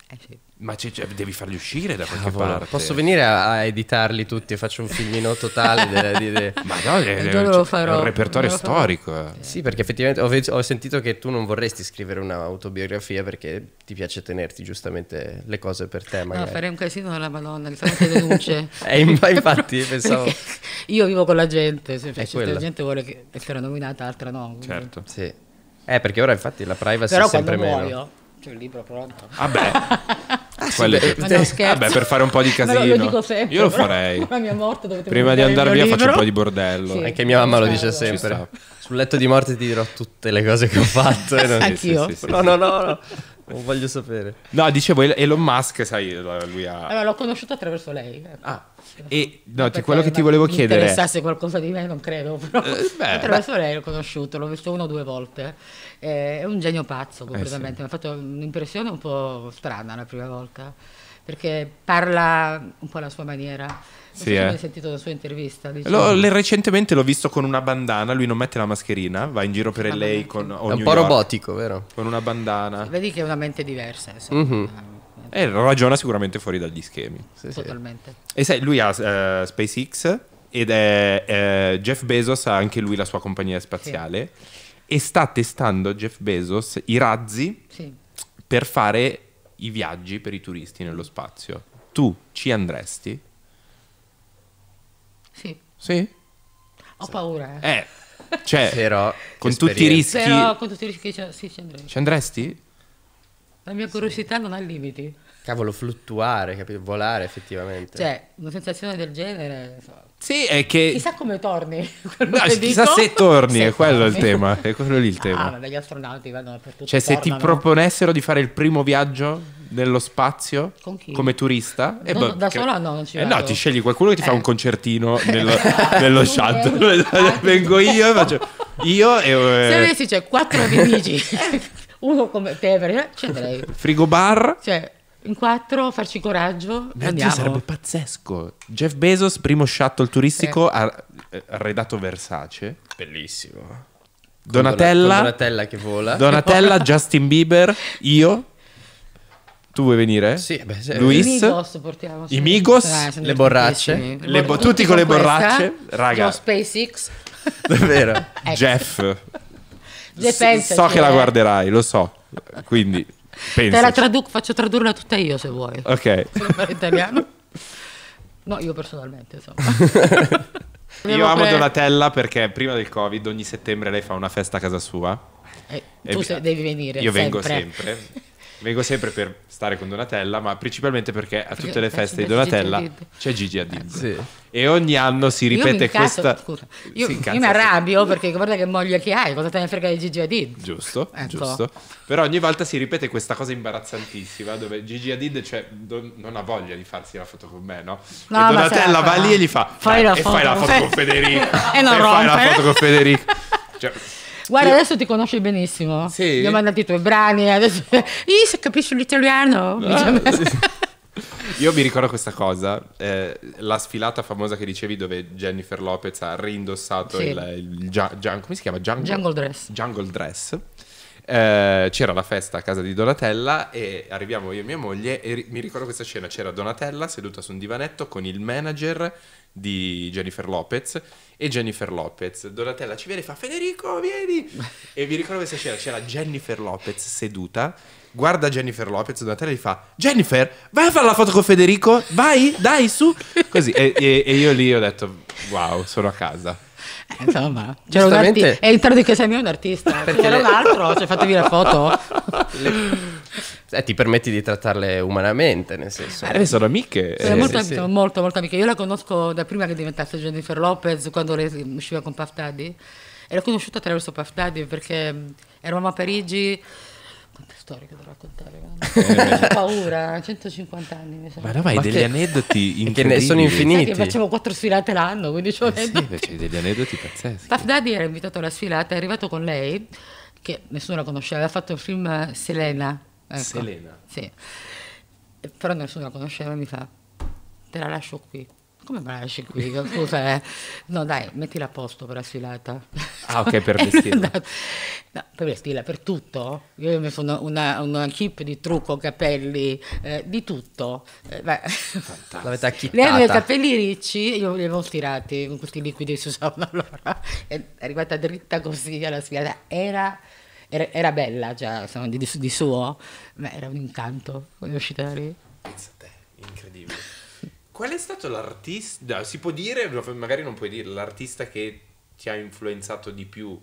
Speaker 3: Eh sì. Ma c- c- cioè, devi farli uscire da qualche
Speaker 2: Cavolo, parte. Posso venire a, a editarli tutti e faccio un filmino totale? de, de, de... Ma no, è, è, lo farò, è un repertorio lo storico. Farò. Eh. Sì, perché effettivamente ho, ve- ho, sentito che tu non vorresti scrivere un'autobiografia perché ti piace tenerti giustamente le cose per te. Magari. No, farei
Speaker 1: un casino alla Madonna, li farò denunce. eh, infatti, pensavo... io vivo con la gente, se la gente vuole essere nominata, altra no. Quindi... Certo.
Speaker 2: Sì. Eh, perché ora infatti la privacy Però è sempre meno. Però quando
Speaker 1: muoio c'è il libro pronto. Vabbè. Ah, quelli che... no, eh,
Speaker 2: Vabbè, per fare un po' di casino. Lo dico sempre, Io lo farei. Prima di andare via libro. faccio un po' di bordello. Sì. Anche mia mamma lo dice sempre. Sul letto di morte ti dirò tutte le cose che ho fatto. non... Anch'io. Sì, sì, no, no, no, no. Non voglio sapere. No, dicevo Elon Musk, sai, lui
Speaker 1: ha... Allora, l'ho conosciuto attraverso lei. Ah. E no, Perché, quello che ti volevo mi chiedere. Se interessasse qualcosa di me, non credo. Però eh, beh, il l'ho conosciuto, l'ho visto una o due volte. Eh, è un genio pazzo eh, completamente. Eh, sì. Mi ha fatto un'impressione un po' strana la prima volta. Perché parla un po' alla sua maniera. Non sì, eh. sentito la sua intervista. Diciamo. Lo,
Speaker 3: recentemente l'ho visto con una bandana. Lui non mette la mascherina, va in giro per lei È un New po' York, robotico, vero? Con una bandana.
Speaker 1: Sì, vedi che è una mente diversa. Insomma.
Speaker 3: Mm-hmm. E eh, ragiona sicuramente fuori dagli schemi. Sì,
Speaker 1: Totalmente.
Speaker 3: E sai, lui ha uh, SpaceX ed è uh, Jeff Bezos ha anche lui la sua compagnia spaziale sì. e sta testando Jeff Bezos i razzi per fare i viaggi per i turisti nello spazio. Tu ci andresti?
Speaker 1: Sì. Sì? Ho paura.
Speaker 3: Eh, eh cioè, Però, con tutti i rischi... Però
Speaker 1: con tutti i rischi ci, sì, ci andrei.
Speaker 2: Ci andresti?
Speaker 1: La mia curiosità sì. non ha limiti.
Speaker 2: Cavolo, fluttuare, capito? volare
Speaker 1: effettivamente. Cioè, una sensazione del genere. Sì, è che. Chissà come torni. No, chissà dico. se torni, se è quello torni. il tema. È quello lì il ah, tema. Ah, vabbè, gli astronauti vanno per tutto. Cioè, se tornano. ti
Speaker 3: proponessero di fare il primo viaggio nello spazio come turista, e eh, no, da sola no, non ci eh, no, ti scegli qualcuno che ti eh. fa un concertino nello, nello shuttle. Vengo io e faccio. Io e. Se avessi,
Speaker 1: cioè, quattro nemici uno come Tevere, ci andrei.
Speaker 3: Frigobar.
Speaker 1: Cioè, in quattro, farci coraggio. Beh, sarebbe
Speaker 3: pazzesco. Jeff Bezos, primo shuttle turistico, eh. ha eh, redatto Versace. Bellissimo. Donatella, Don- Donatella che vola. Donatella, Justin Bieber, io. Tu vuoi venire? Sì, beh, se... Luis. I Migos
Speaker 1: portiamo. I Migos. Ah, le borracce. Le bo- tutti, tutti con, con le borracce. Raga. Con SpaceX.
Speaker 3: Davvero. Ecco. Jeff
Speaker 1: pensaci, so che la cioè.
Speaker 3: guarderai, lo so. Quindi pensaci. Te la
Speaker 1: traduco, faccio tradurla tutta io se vuoi. Ok. Se italiano. No, io personalmente, insomma. io amo
Speaker 3: Donatella perché prima del Covid ogni settembre lei fa una festa a casa sua. Eh, e tu vi...
Speaker 1: devi venire. Io sempre. vengo sempre.
Speaker 3: Vengo sempre per stare con Donatella, ma principalmente perché a tutte le feste di Donatella c'è Gigi Hadid. Sì. E ogni anno si ripete io incazzo, questa. Scusa, io, incazza, io, mi arrabbio sì.
Speaker 1: perché guarda che moglie che hai, cosa te ne frega di Gigi Hadid?
Speaker 3: Giusto, ecco. giusto. Però ogni volta si ripete questa cosa imbarazzantissima dove Gigi Hadid cioè, don, non ha voglia di farsi la foto con me, no? no e Donatella va lì e gli fa: fai la, eh, foto, con Federico. e non e rompe. fai la foto con Federico. Cioè,
Speaker 1: Guarda, io... adesso ti conosci benissimo. Sì. Gli ho mandato i tuoi brani. Adesso... Ih, se capisci l'italiano. Ah, mi diciamo. sì,
Speaker 3: Io mi ricordo questa cosa, eh, la sfilata famosa che dicevi dove Jennifer Lopez ha rindossato sì. il, il, il, il, come si chiama? Jungle, Jungle Dress. Jungle Dress eh, c'era la festa a casa di Donatella e arriviamo io e mia moglie e ri- mi ricordo questa scena, c'era Donatella seduta su un divanetto con il manager di Jennifer Lopez e Jennifer Lopez. Donatella ci viene e fa Federico, vieni! e mi ricordo questa scena, c'era Jennifer Lopez seduta, guarda Jennifer Lopez, Donatella gli fa Jennifer, vai a fare la foto con Federico, vai, dai, su! Così, e, e, e io lì ho detto, wow, sono a casa.
Speaker 1: Eh, insomma, c'era un arti- è il tardi che sei mio un artista, perché c'era cioè, le... un
Speaker 2: altro, cioè fatevi la foto. Le... Eh, ti permetti di trattarle umanamente, nel senso. Eh, sono amiche. Sì, molto, sì, sì.
Speaker 1: molto, molto amiche. Io la conosco da prima che diventasse Jennifer Lopez, quando lei usciva con Puff Daddy. E l'ho conosciuta attraverso Puff Daddy perché mm, eravamo a Parigi quante storie che devo raccontare. Ho paura, 150 anni mi sembra. Ma no, ma degli che... aneddoti incredibili. Che sono infiniti. Sai facevo quattro sfilate l'anno, quindi ho eh aneddoti. Sì, degli
Speaker 3: aneddoti pazzeschi.
Speaker 1: Puff Daddy era invitato alla sfilata, è arrivato con lei, che nessuno la conosceva, aveva fatto il film Selena. Ecco. Selena? Sì. Però nessuno la conosceva, mi fa, te la lascio qui come me la qui? Scusa, eh. No, dai, mettila a posto per la sfilata. Ah, ok, per vestirla. no, no, per vestirla, per tutto. Io mi sono una, una chip di trucco, capelli, eh, di tutto. Eh, L'avete acchippata. Lei aveva i capelli ricci, io li avevo stirati con questi liquidi che si usavano allora. È arrivata dritta così alla sfilata. Era... Era, bella, già insomma, di, di, suo, ma era un incanto quando è uscita da lì. Pensa a te,
Speaker 3: incredibile. Qual è stato l'artista? Si può dire, magari non puoi dire, l'artista che ti ha influenzato di più?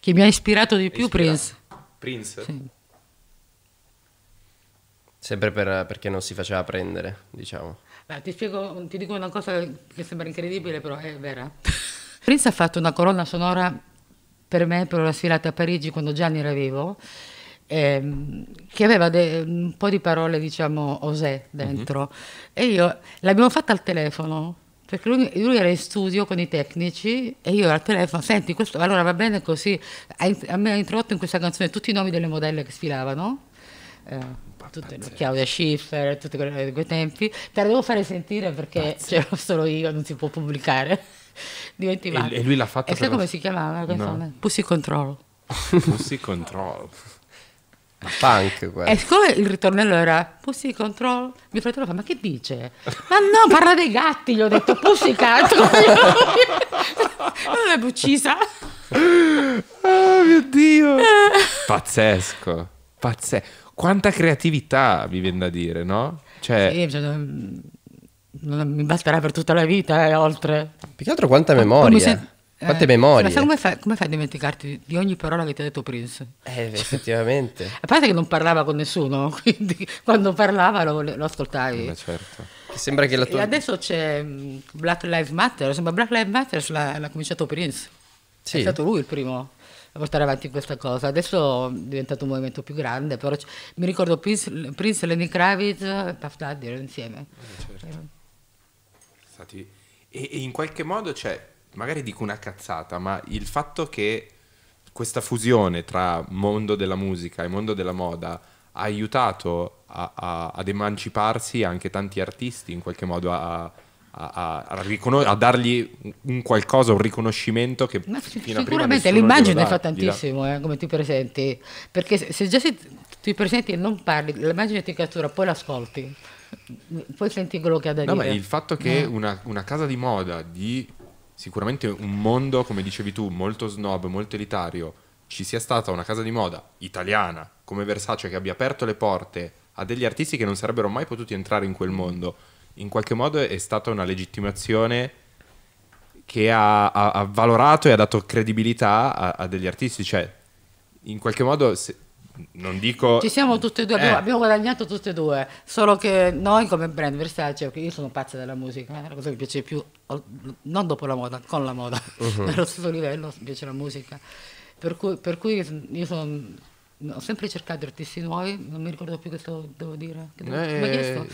Speaker 1: Che mi ha ispirato di più, ispirato. Prince. Prince? Sì.
Speaker 2: Sempre per, perché non si faceva prendere,
Speaker 1: diciamo. Beh, ti spiego, ti dico una cosa che sembra incredibile, però è vera. Prince ha fatto una colonna sonora per me per la sfilata a Parigi quando Gianni era vivo ehm, che aveva de- un po' di parole, diciamo, osè dentro. Mm-hmm. E io l'abbiamo fatta al telefono, perché lui, lui, era in studio con i tecnici e io al telefono, senti, questo, allora va bene così, a me ha introdotto in questa canzone tutti i nomi delle modelle che sfilavano. Eh, tutte, Claudia Schiffer, tutti quei, quei tempi, te la devo fare sentire perché c'ero solo io, non si può pubblicare. Diventi male. E, e lui l'ha fatto. E sai come si chiamava? No. Pussi controllo.
Speaker 3: Pussi controllo.
Speaker 1: Ma punk questo. E siccome il ritornello era Pussy Control, mio fratello fa: Ma che dice? Ma no, parla dei gatti. Gli ho detto Pussy Cat. non l'ho uccisa. Oh ah, mio dio,
Speaker 3: pazzesco, pazzesco. Quanta creatività mi viene da dire, no? Cioè...
Speaker 1: Sì, cioè, non mi basterà per tutta la vita e eh, oltre. Più che altro quanta memoria. Come se quante eh, memorie. Come fai, come fai, a dimenticarti di ogni parola che ti ha detto Prince? Eh, effettivamente. a parte che non parlava con nessuno, quindi quando parlava lo, lo ascoltavi. Eh, beh,
Speaker 2: certo. Sembra che la tua... E adesso
Speaker 1: c'è mm, Black Lives Matter, sembra Black Lives Matter l'ha, l'ha cominciato Prince. Sì. È stato lui il primo a portare avanti questa cosa. Adesso è diventato un movimento più grande, però c- mi ricordo Prince, Prince Lenny Kravitz e Puff Daddy insieme. Eh, certo. eh.
Speaker 3: Stati... E, e in qualche modo c'è magari dico una cazzata, ma il fatto che questa fusione tra mondo della musica e mondo della moda ha aiutato a, a, ad emanciparsi anche tanti artisti in qualche modo a, a riconos- dargli un qualcosa, un riconoscimento che Ma sicuramente l'immagine fa tantissimo
Speaker 1: eh, come ti presenti perché se già se ti presenti e non parli l'immagine ti cattura poi l'ascolti poi senti quello che ha da no, dire ma il fatto che mm.
Speaker 3: una, una casa di moda di sicuramente un mondo, come dicevi tu, molto snob, molto elitario, ci sia stata una casa di moda italiana come Versace che abbia aperto le porte a degli artisti che non sarebbero mai potuti entrare in quel mondo, in qualche modo è stata una legittimazione che ha, ha, ha valorato e ha dato credibilità a, a, degli artisti, cioè in qualche modo se, non dico... Ci siamo tutte e due, abbiamo, eh.
Speaker 1: abbiamo, guadagnato tutte e due, solo che noi come brand Versace, cioè, io sono pazza della musica, è eh, la cosa che mi piace più, non dopo la moda, con la moda, uh-huh. allo stesso livello mi piace la musica, per cui, per cui io sono... Ho sempre cercato artisti nuovi, non mi ricordo più che stavo, devo dire. Che devo, eh,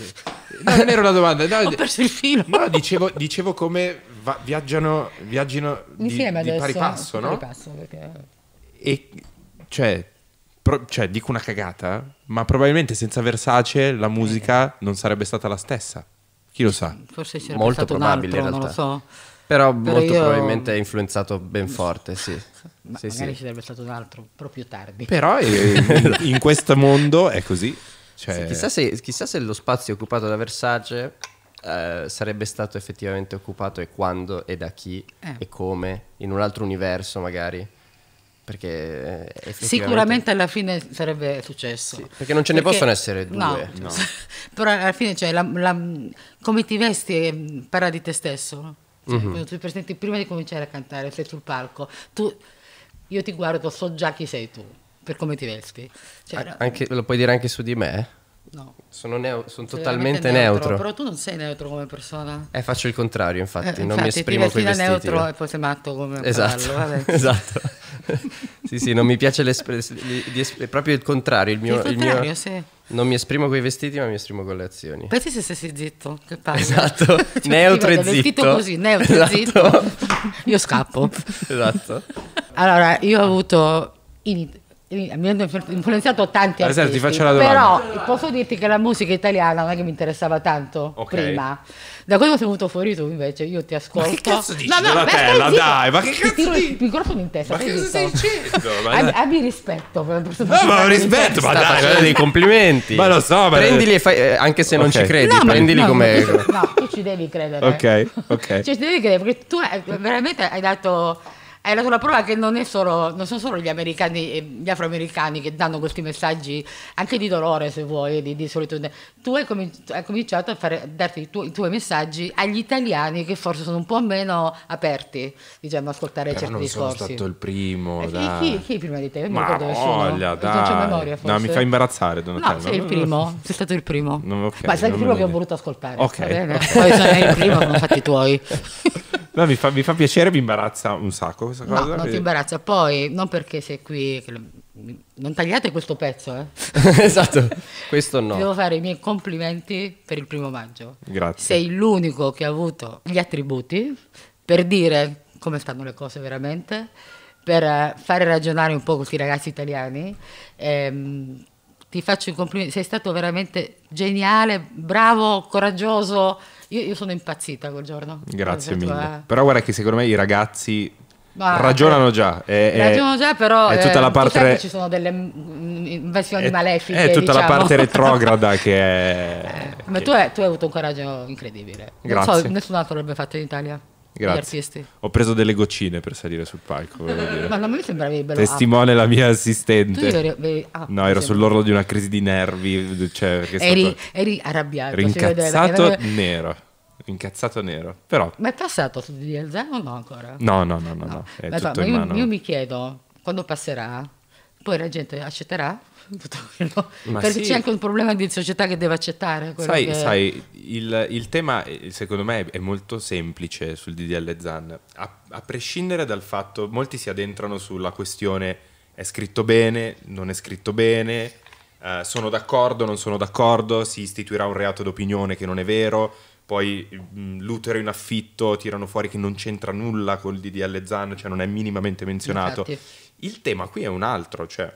Speaker 1: non era una
Speaker 3: domanda. No, Ho perso il filo. No, dicevo, dicevo come va, viaggiano, viaggino
Speaker 2: Insieme di, di pari passo, no? Pari
Speaker 1: passo perché...
Speaker 3: E cioè Pro- cioè, dico una cagata, ma probabilmente senza Versace la musica non sarebbe stata la
Speaker 2: stessa. Chi lo sa? Forse sarebbe molto probabile altro, in realtà. Non lo so. Però, Però molto io... probabilmente ha influenzato ben forte, sì.
Speaker 1: Ma sì, magari sì. ci sarebbe stato un altro, proprio tardi. Però eh, in, in questo
Speaker 2: mondo è così. Cioè... Sì, chissà, se, chissà, se, lo spazio occupato da Versace eh, sarebbe stato effettivamente occupato e quando e da chi eh. e come, in un altro universo magari. Perché eh, sicuramente
Speaker 1: alla fine sarebbe successo. Sì, perché non ce ne perché, possono essere due. No, no. però alla fine, cioè, la, la, come ti vesti parla di te stesso. No? Cioè, mm -hmm. Quando ti presenti prima di cominciare a cantare, sei sul palco, tu, io ti guardo, so già chi sei tu, per come ti vesti. Cioè, anche,
Speaker 2: lo puoi dire anche su di me? No. Sono, sono totalmente neutro, neutro,
Speaker 1: Però tu non sei neutro come persona.
Speaker 2: Eh, faccio il contrario, infatti, eh, infatti non mi esprimo così. Ti vesti da neutro eh. e
Speaker 1: poi sei matto come esatto. Parlo, esatto. sì, sì, non mi
Speaker 2: piace l'espressione, proprio il contrario. Il mio, il mio... sì. Non mi esprimo con i vestiti, ma mi esprimo con le azioni. Pensi se stessi zitto, che palle. Esatto, cioè, neutro e zitto. così, neutro esatto. zitto. Io scappo. Esatto.
Speaker 1: Allora, io ho avuto in, mi hanno influenzato tanti Ad esempio, artisti, però eh, posso dirti che la musica italiana non è che mi interessava tanto okay. prima. Da quando sei venuto fuori tu invece io ti ascolto. Ma che cazzo dici no, no, della tela, dai, ma che cazzo dici? Il microfono in testa, ma che cosa stai Abbi, rispetto No,
Speaker 2: ma rispetto, ma dai, dai dei complimenti. ma lo so, ma prendili e fai eh, anche se okay. non ci credi, no, prendili
Speaker 3: no, come No,
Speaker 1: tu ci devi credere.
Speaker 3: Ok, ok. Cioè, ci
Speaker 1: devi credere perché tu veramente hai dato è la sola prova che non, è solo, non sono solo gli, americani e eh, gli afroamericani che danno questi messaggi anche di dolore, se vuoi, di, di solitudine. Tu hai, cominci- hai cominciato a, fare, a darti i, tu- i, tuoi messaggi agli italiani che forse sono un po' meno aperti, diciamo, a ascoltare Però certi non discorsi. Sono stato il primo. Eh, da... chi, chi, chi, prima di te? Non Ma voglia, dai. Non memoria, forse. No, mi fa imbarazzare, Donatello. No, sei il primo, sei stato il primo. No, okay, Ma sei il primo che ho voluto ascoltare. Ok. okay. Poi sono il primo, sono fatti i tuoi.
Speaker 3: No, mi, fa, mi fa piacere, mi imbarazza un sacco questa cosa. No, non eh. ti
Speaker 1: imbarazza. Poi, non perché sei qui... Non tagliate questo pezzo, eh. esatto, questo no. devo fare i miei complimenti per il primo maggio. Grazie. Sei l'unico che ha avuto gli attributi per dire come stanno le cose veramente, per fare ragionare un po' questi ragazzi italiani. Ehm, ti faccio i complimenti, sei stato veramente geniale, bravo, coraggioso io, io sono impazzita quel giorno. Grazie cioè, mille. Cioè, eh.
Speaker 3: Però guarda che secondo me i ragazzi ma ragionano già. È, ragionano già, però è tutta eh, la parte. Re... ci
Speaker 1: sono delle invasioni malefiche. È tutta diciamo. la parte retrograda
Speaker 3: che è. Eh,
Speaker 1: ma che... Tu, hai, tu, hai, avuto un coraggio incredibile. Grazie. Non so, nessun altro l'avrebbe fatto in Italia. Grazie.
Speaker 3: Ho preso delle goccine per salire sul palco. Ma non mi sembravi bello. Testimone up. la mia assistente. Eri... Ah, no, ero sull'orlo di una crisi di nervi. Cioè, eri,
Speaker 1: eri, arrabbiato. Rincazzato cioè,
Speaker 3: nero. Incazzato nero, però.
Speaker 1: Ma è passato su di Elza o no ancora?
Speaker 3: No, no, no, no. no. no. È ma tutto ma io, io
Speaker 1: mi chiedo quando passerà, poi la gente accetterà tutto quello. Perché sì. c'è anche un problema di società che deve accettare. Sai, che... sai
Speaker 3: il, il, tema eh, secondo me è molto semplice sul DDL Zan, a, a prescindere dal fatto, molti si addentrano sulla questione è scritto bene, non è scritto bene, Uh, sono d'accordo, non sono d'accordo, si istituirà un reato d'opinione che non è vero, poi mh, mm, l'utero in affitto tirano fuori che non c'entra nulla col DDL Zan, cioè non è minimamente menzionato. Infatti. Il tema qui è un altro, cioè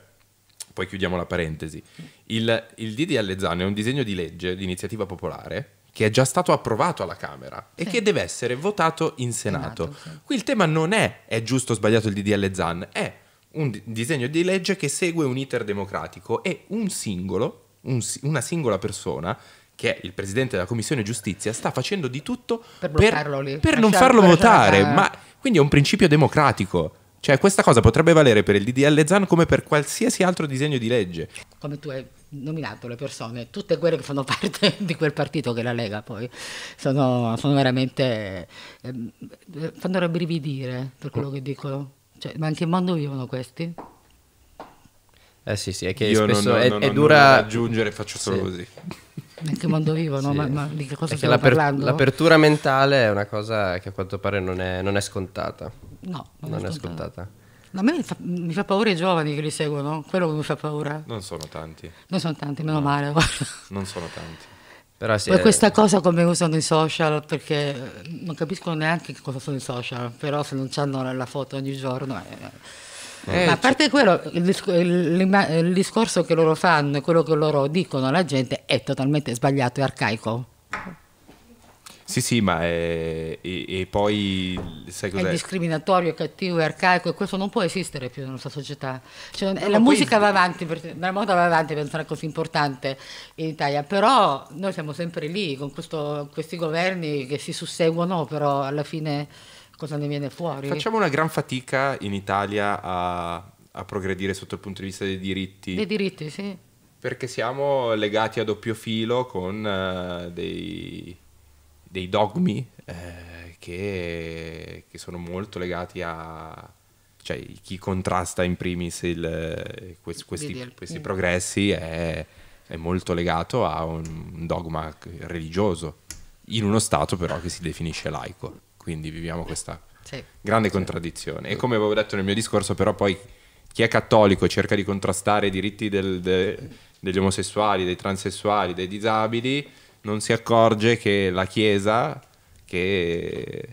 Speaker 3: poi chiudiamo la parentesi, il, il DDL ZAN è un disegno di legge di iniziativa popolare che è già stato approvato alla Camera sì. e che deve essere votato in Senato. Senato sì. Qui il tema non è è giusto o sbagliato il DDL ZAN, è un d- disegno di legge che segue un iter democratico e un singolo, un, una singola persona che è il presidente della commissione giustizia, sta facendo di tutto
Speaker 1: per, per, per non farlo votare. Eh. Ma
Speaker 3: quindi è un principio democratico. Cioè, questa cosa potrebbe valere per il DDL Zan come per qualsiasi altro disegno di legge.
Speaker 1: Come tu hai nominato le persone, tutte quelle che fanno parte di quel partito che la Lega poi, sono, sono veramente... Eh, fanno rabbrividire per quello che dicono. Cioè, ma in che mondo vivono questi?
Speaker 2: Eh sì, sì, è
Speaker 3: che
Speaker 1: Io spesso non, è, non, è, dura...
Speaker 2: Non aggiungere, faccio solo sì. così.
Speaker 1: In che mondo vivono? Sì. Ma, ma, di che cosa è stiamo l'aper- parlando? L'apertura
Speaker 2: mentale è una cosa che a quanto pare non è, non è scontata. No, non, non è ascoltata.
Speaker 1: No, a me mi fa, mi fa, paura i giovani che li seguono, quello che mi fa paura. Non sono tanti. Non sono tanti, meno no. male.
Speaker 2: non sono tanti. Però sì, Poi è... Eh. questa
Speaker 1: cosa come usano i social, perché non capiscono neanche cosa sono i social, però se non hanno la foto ogni giorno... È... Eh. eh, Ma a parte quello, il, discor il, discorso che loro fanno e quello che loro dicono alla gente è totalmente sbagliato e arcaico.
Speaker 3: Sì, sì, ma è, eh, e, e poi sai cos'è? È
Speaker 1: discriminatorio, cattivo, è arcaico e questo non può esistere più nella nostra società. Cioè, no, la musica poi... va avanti, per, la moda va avanti per essere così importante in Italia, però noi siamo sempre lì con questo, questi governi che si susseguono, però alla fine cosa ne viene fuori? Facciamo una
Speaker 3: gran fatica in Italia a, a progredire sotto il punto di vista dei diritti. Dei
Speaker 1: diritti, sì.
Speaker 3: Perché siamo legati a doppio filo con uh, dei dei dogmi eh, che, che, sono molto legati a cioè, chi contrasta in primis il, eh, questi, questi, questi, progressi è, è, molto legato a un dogma religioso in uno Stato però che si definisce laico quindi viviamo questa sì. grande sì. contraddizione e come avevo detto nel mio discorso però poi chi è cattolico cerca di contrastare i diritti del, de, degli omosessuali, dei transessuali, dei disabili non si accorge che la Chiesa, che,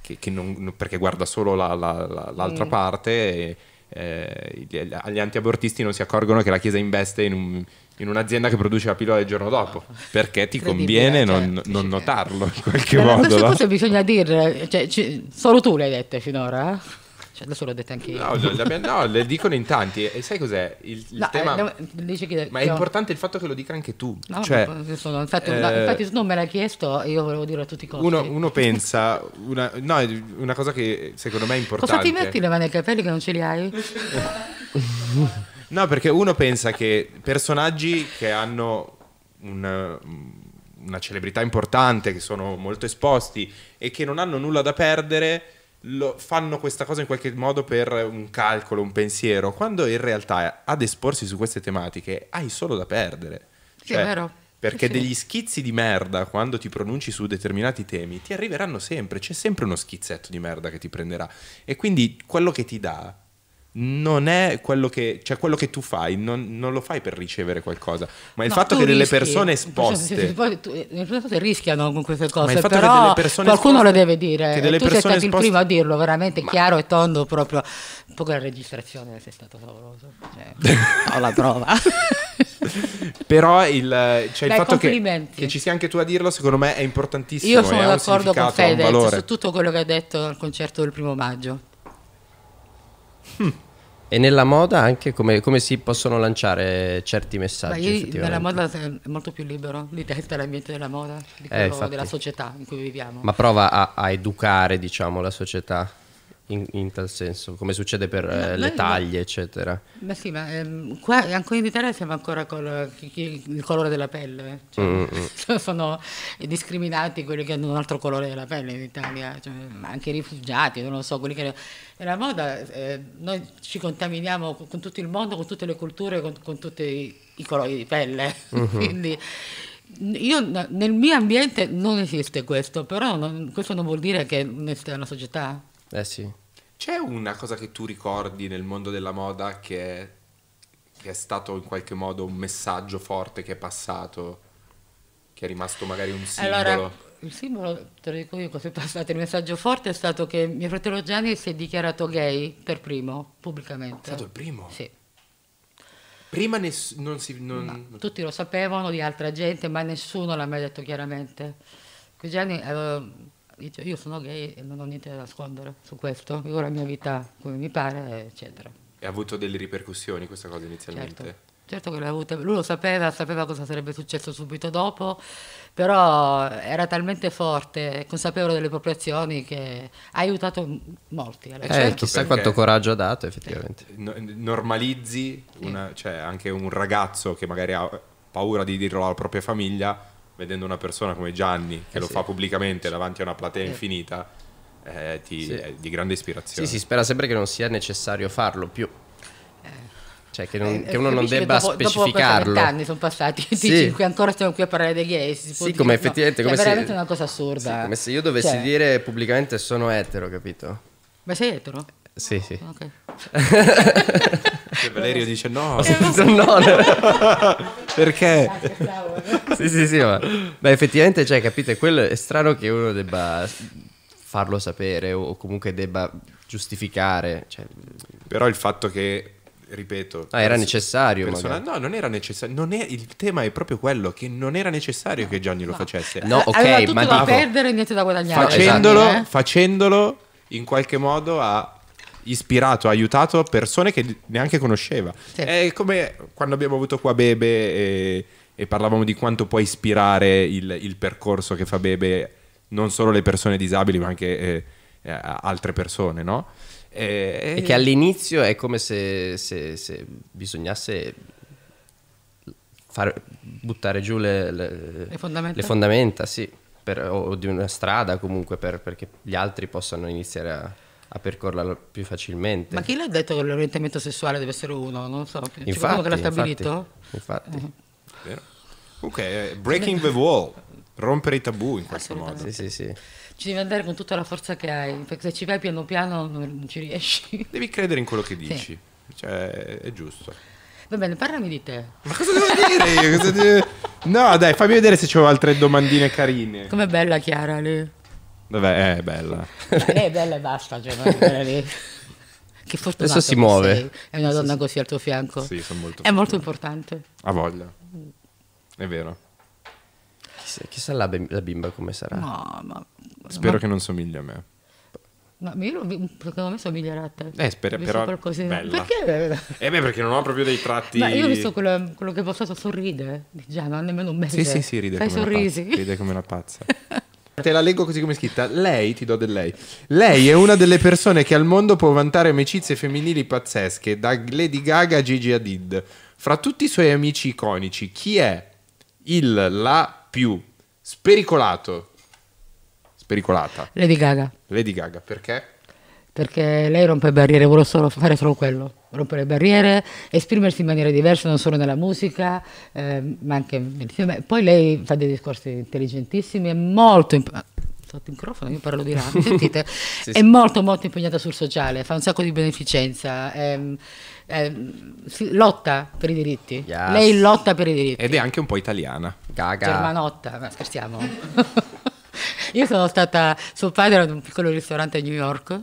Speaker 3: che, che non, perché guarda solo la, la, la, l'altra mm. parte, e, eh, gli antiabortisti non si accorgono che la Chiesa investe in, un, in un'azienda che produce la pillola il giorno dopo, perché ti conviene non, certo. non notarlo in qualche Ma modo. Queste cose
Speaker 1: bisogna dire, cioè, ci, solo tu le hai dette finora. Eh? Cioè, adesso l'ho detto anche io. No, no,
Speaker 3: no le dicono in tanti. E sai cos'è? Il, il no, tema...
Speaker 1: Eh, che, ma è importante
Speaker 3: il fatto che lo dica anche tu.
Speaker 1: No, cioè, sono, infatti, eh, infatti, se non me l'hai chiesto, io volevo dire a tutti i costi. Uno,
Speaker 3: uno pensa, una, no, una cosa che secondo me è importante. Cosa ti metti le
Speaker 1: mani ai capelli che non ce li hai?
Speaker 3: no, perché uno pensa che personaggi che hanno un una celebrità importante, che sono molto esposti e che non hanno nulla da perdere, lo, fanno questa cosa in qualche modo per un calcolo, un pensiero, quando in realtà ad esporsi su queste tematiche hai solo da perdere. Sì, è cioè, vero. Perché sì. degli schizzi di merda quando ti pronunci su determinati temi ti arriveranno sempre, c'è sempre uno schizzetto di merda che ti prenderà. E quindi quello che ti dà non è quello che, cioè quello che tu fai, non, non lo fai per ricevere qualcosa, ma il no, fatto che rischi, delle persone cioè, esposte...
Speaker 1: Poi rischiano con queste cose, però qualcuno lo deve dire, che delle tu sei stato esposte... il primo a dirlo, veramente ma... chiaro e tondo proprio, un po' con la registrazione sei stato favoloso, cioè, ho la prova.
Speaker 3: però il, cioè Dai, il fatto che, che, ci sia anche tu a dirlo secondo me è importantissimo io sono d'accordo con
Speaker 1: Fede su tutto quello che ha detto al concerto del primo maggio
Speaker 2: e nella moda anche come, come, si possono lanciare certi messaggi? Beh, nella moda
Speaker 1: è molto più libero di testa l'ambiente della moda, eh, della società in cui viviamo. Ma
Speaker 2: prova a, a educare diciamo, la società in, in, tal senso, come succede per no, eh, le beh, taglie, eccetera.
Speaker 1: Ma sì, ma ehm, qua ancora in Italia siamo ancora con il colore della pelle, eh. cioè, mm, mm. sono discriminati quelli che hanno un altro colore della pelle in Italia, cioè, ma anche i rifugiati, non lo so, quelli che... La moda, eh, noi ci contaminiamo con, con, tutto il mondo, con tutte le culture, con, con tutti i, colori di pelle, mm-hmm. quindi... Io, nel mio ambiente non esiste questo, però non, questo non vuol dire che è una società
Speaker 2: eh sì.
Speaker 3: C'è una cosa che tu ricordi nel mondo della moda che è, che è stato in qualche modo un messaggio forte che è passato, che è rimasto magari un simbolo? Allora
Speaker 1: il simbolo, te lo dico io, cosa è passato, il messaggio forte è stato che mio fratello Gianni si è dichiarato gay per primo, pubblicamente. È stato il primo? Sì.
Speaker 3: Prima ness- non si... Non...
Speaker 1: tutti lo sapevano di altra gente, ma nessuno l'ha mai detto chiaramente. Gianni aveva eh, dice io sono gay e non ho niente da nascondere su questo, vivo la mia vita come mi pare, eccetera.
Speaker 3: E ha avuto delle ripercussioni questa cosa inizialmente? Certo.
Speaker 1: Certo che l'ha avuta, lui lo sapeva, sapeva cosa sarebbe successo subito dopo, però era talmente forte, consapevole delle proprie azioni che ha aiutato molti. Alla eh,
Speaker 3: certo, chissà quanto
Speaker 2: coraggio ha dato effettivamente.
Speaker 3: Eh, normalizzi una, cioè anche un ragazzo che magari ha paura di dirlo alla propria famiglia, vedendo una persona come Gianni che eh lo sì. fa pubblicamente davanti a una platea eh. infinita, eh, ti, sì. è di grande ispirazione. Sì, si
Speaker 2: spera sempre che non sia necessario farlo più. Eh. Cioè che, non, eh, che uno eh, non debba dopo, specificarlo. Dopo anni
Speaker 1: sono passati, sì. dici ancora stiamo qui a parlare dei gay. sì, dire, come effettivamente... No, cioè, come è se, veramente una cosa assurda. Sì, come se io dovessi cioè.
Speaker 2: dire pubblicamente sono etero, capito?
Speaker 1: Ma sei etero?
Speaker 2: Sì, sì. Ok. Cioè, Valerio dice no. no, no. Perché? sì, sì, sì, ma, ma effettivamente, cioè, capite, quello è strano che uno debba farlo sapere o comunque debba giustificare. Cioè... Però il fatto che
Speaker 3: ripeto. Ah, era necessario. Persona... No, non era necessario. Non è... Il tema è proprio quello: che non era necessario no, che Gianni lo facesse. No, eh, ok, allora, ma da dico, perdere
Speaker 1: e niente da guadagnare. Facendolo, esatto, eh?
Speaker 3: facendolo in qualche modo ha ispirato, aiutato persone che neanche conosceva. Sì. È come quando abbiamo avuto qua Bebe e, e parlavamo di quanto può ispirare il, il, percorso che fa Bebe non solo le persone disabili ma anche eh, eh altre persone, no?
Speaker 2: E, e, che all'inizio è come se, se, se bisognasse far, buttare giù le, le, le, fondamenta. le fondamenta, sì, per, o, di una strada comunque per, perché gli altri possano iniziare a a percorrerla più facilmente. Ma
Speaker 1: chi l'ha detto che l'orientamento sessuale deve essere uno? Non so, infatti, qualcuno che l'ha stabilito? Infatti. infatti.
Speaker 3: Eh. Ok, breaking the wall, rompere i tabù in questo modo. Sì, sì, sì.
Speaker 1: Ci devi andare con tutta la forza che hai, perché se ci vai piano piano non ci riesci.
Speaker 3: Devi credere in quello che dici, sì. cioè è giusto.
Speaker 1: Va bene, parlami di te. Ma cosa devo dire io? Cosa
Speaker 3: devo... No, dai, fammi vedere se ho altre domandine carine.
Speaker 1: Com'è bella Chiara lì.
Speaker 3: Vabbè, è bella. è
Speaker 1: eh, bella e basta. Cioè, che fortunato Adesso si muove. È una donna così al tuo fianco. Sì, sono molto È fortunato. molto importante.
Speaker 2: Ha voglia. È vero. Chissà, chissà la, bim- la, bimba come sarà. No, ma... Spero ma... che non somigli a me.
Speaker 1: Ma io secondo me somiglierà a te. Eh, spera, però qualcosina. Bella. Perché?
Speaker 3: Eh beh, perché non ho proprio dei tratti.
Speaker 1: Ma io ho visto quello, quello che ho postato sorride, già, cioè, non ha nemmeno un mese. Sì, sì, sì, ride Fai come sorrisi. Una pazza, ride
Speaker 3: come una pazza. Te la leggo così come è scritta. Lei, ti do del lei. Lei è una delle persone che al mondo può vantare amicizie femminili pazzesche, da Lady Gaga a Gigi Hadid. Fra tutti i suoi amici iconici, chi è il la più spericolato? Spericolata. Lady Gaga. Lady Gaga, perché?
Speaker 1: Perché lei rompe barriere, vuole solo fare solo quello rompere barriere, esprimersi in maniera diversa non solo nella musica, eh, ma anche nel film. Poi lei fa dei discorsi intelligentissimi, è molto imp- sotto il microfono, io parlo di ramo, sentite, sì, è molto molto impegnata sul sociale, fa un sacco di beneficenza, ehm, ehm, si, lotta per i diritti, yes. lei lotta
Speaker 3: per i diritti. Ed è anche un po' italiana. Gaga.
Speaker 1: Germanotta, ma scherziamo. io sono stata, suo padre era in un piccolo ristorante a New York,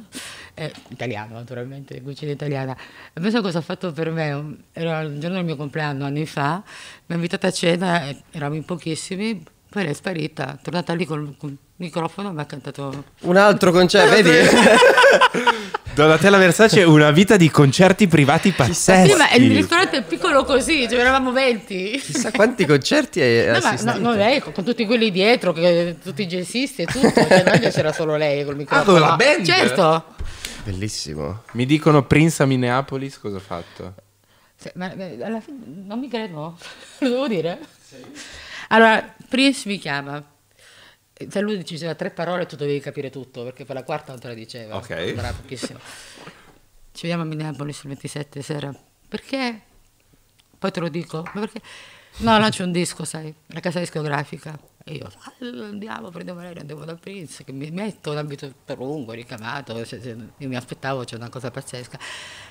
Speaker 1: eh, italiano naturalmente, cucina italiana. Penso cosa ha fatto per me, era il giorno del mio compleanno, anni fa, mi ha invitata a cena, eravamo in pochissimi, poi è sparita, è tornata lì col, col microfono e mi ha cantato... Un altro concerto, vedi?
Speaker 3: Donatella Versace una vita di concerti privati pazzeschi. Sì, ma il
Speaker 1: ristorante è piccolo così, cioè eravamo 20. Chissà quanti
Speaker 2: concerti hai no, assistito. Ma, no,
Speaker 1: lei con tutti quelli dietro, che, tutti i jazzisti e tutto, cioè, c'era solo lei col microfono. Ah, con la band? Certo.
Speaker 2: Bellissimo.
Speaker 3: Mi dicono Prince a Minneapolis, cosa ho fatto?
Speaker 1: Sì, ma, ma, eh, alla fine non mi credo, lo devo dire. Sì. Allora, Prince mi chiama. Se lui diceva tre parole tu dovevi capire tutto, perché per la quarta non te la diceva. Ok. Era pochissimo. Ci vediamo a Minneapolis il 27 sera. Perché? Poi te lo dico. Ma perché? No, lancio un disco, sai, la casa discografica. E io andiamo, prendiamo l'aereo, andiamo da Prince, che mi metto un abito per lungo, ricamato, cioè, cioè, io mi aspettavo, c'è cioè, una cosa pazzesca.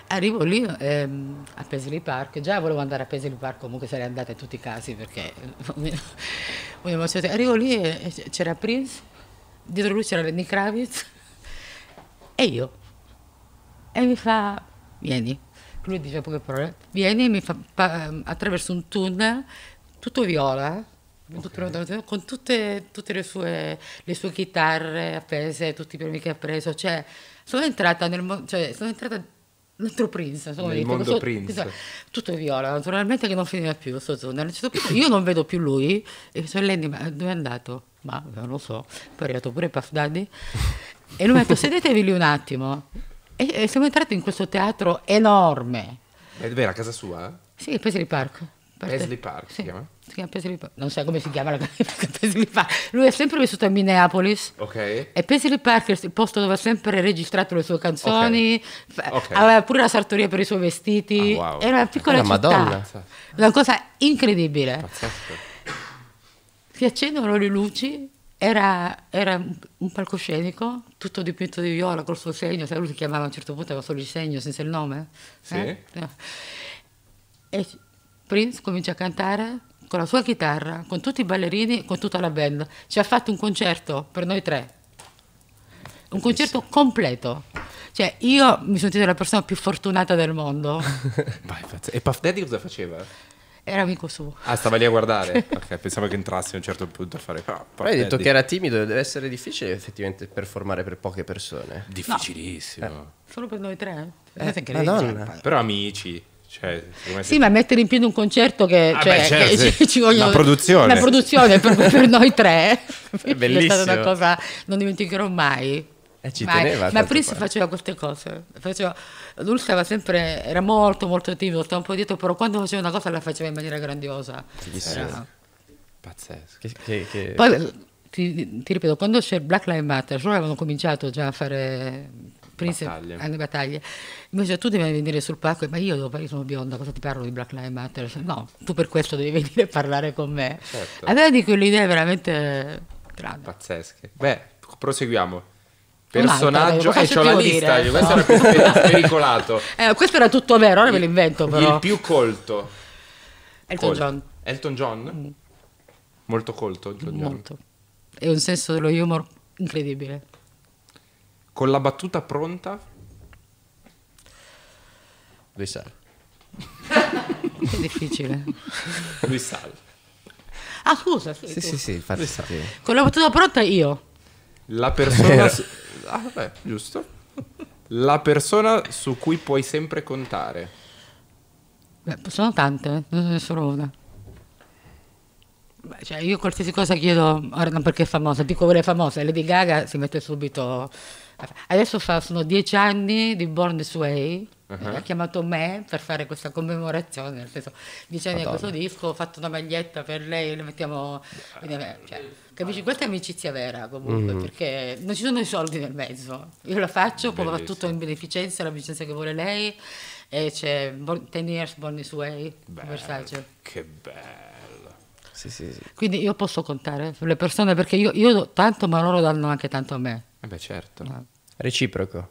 Speaker 1: Arrivo lì ehm, a Paisley Park, già volevo andare a Paisley Park, comunque sarei andata in tutti i casi perché... Arrivo lì e c'era Prince, dietro lui c'era Lenny Kravitz e io. E mi fa, vieni, lui dice poche parole, vieni e mi fa ehm, attraverso un tunnel tutto viola Okay. Eh, con tutte, tutte le, sue, le, sue, chitarre appese, tutti i premi che ha preso, cioè sono entrata nel cioè, sono entrata dentro Prince, insomma, nel detto, mondo so, Prince. Insomma, tutto viola, naturalmente che non finiva più sto tunnel. io non vedo più lui e sono Lenny, ma dove è andato? Ma non lo so, poi è arrivato pure Puff Daddy e lui mi ha detto sedetevi lì un attimo e, e siamo entrati in questo teatro enorme.
Speaker 3: È dove era casa sua?
Speaker 1: Sì, paese di parco. Paisley Park sì. si chiama? Si chiama Park. Non so come si chiama la Paisley Park. Lui è sempre vissuto a Minneapolis. Ok. E Paisley Park è il posto dove ha sempre registrato le sue canzoni. Okay. Okay. Aveva pure la sartoria per i suoi vestiti. Oh, wow. Era una piccola una città. Madonna. Una cosa incredibile. Pazzesco. Si accendono le luci. Era, era, un palcoscenico, tutto dipinto di viola col suo segno. Sai, lui si chiamava a un certo punto, aveva solo il segno senza il nome. Sì. Eh? E Prince comincia a cantare con la sua chitarra, con tutti i ballerini, con tutta la band. Ci ha fatto un concerto per noi tre. Un concerto completo. Cioè, io mi sono sentita la persona più fortunata del mondo.
Speaker 3: Vai, e Puff Daddy cosa faceva?
Speaker 1: Era amico suo.
Speaker 2: Ah, stava lì a guardare. ok, pensavo che entrassi a un certo punto a fare. Ah, Però hai detto che era timido, deve essere difficile effettivamente performare per poche persone. Difficilissimo. No.
Speaker 1: Eh, solo per noi tre. Eh, Madonna.
Speaker 2: Però amici. Cioè, sì, ma
Speaker 1: mettere in piedi un concerto che, ah cioè, beh, certo, che sì. ci vogliono... Una produzione. Una produzione per, per noi tre. È bellissimo. È stata una cosa non dimenticherò mai. Eh, ci mai. Teneva, ma Prince poi. faceva queste cose. Faceva... lui stava sempre, era molto molto timido, stava un po' dietro, però quando faceva una cosa la faceva in maniera grandiosa. Era... Era... Pazzesco.
Speaker 2: Che, che, che... Poi
Speaker 1: ti, ti, ripeto, quando c'è Black Lives Matter, loro avevano cominciato già a fare prese battaglie. alle battaglie. Invece tu devi venire sul palco, ma io, io sono bionda, cosa ti parlo di Black Lives Matter? No, tu per questo devi venire a parlare con me. Certo. Allora di quelle idee veramente grandi.
Speaker 3: Pazzesche. Beh, proseguiamo. Personaggio, e eh, c'ho la lista, dire? io, questo no. era più pericolato. eh, questo era tutto vero, ora ve lo invento però. Il più colto. Elton colto. John. Elton John? Mm. Molto colto. Elton John. Molto.
Speaker 1: E un senso dello humor incredibile.
Speaker 3: Con la battuta pronta? Lui Risale.
Speaker 1: È difficile. Lui Risale. Ah, scusa. Sì, sì, sì, sì, infatti. Con la battuta pronta io.
Speaker 3: La persona... Eh. Su... Ah, vabbè, giusto. La persona su cui puoi sempre contare.
Speaker 1: Beh, sono tante, eh. non ce ne sono una. Beh, cioè, io qualsiasi cosa chiedo, ora non perché è famosa, dico quella è famosa, Lady Gaga si mette subito Adesso fa, sono dieci anni di Born This Way. Uh-huh. Ha chiamato me per fare questa commemorazione, nel senso, dieci anni di questo disco, ho fatto una maglietta per lei, le mettiamo... Cioè, capisci? Questa è amicizia vera comunque, mm. perché non ci sono i soldi nel mezzo. Io la faccio, poi va tutto in beneficenza, la beneficenza che vuole lei, e c'è Ten Years Born This Way, bello, Che bello! Sì, sì, sì. Quindi io posso contare sulle persone perché io, io do tanto, ma loro danno anche tanto a me.
Speaker 2: Eh beh, certo. No. Reciproco.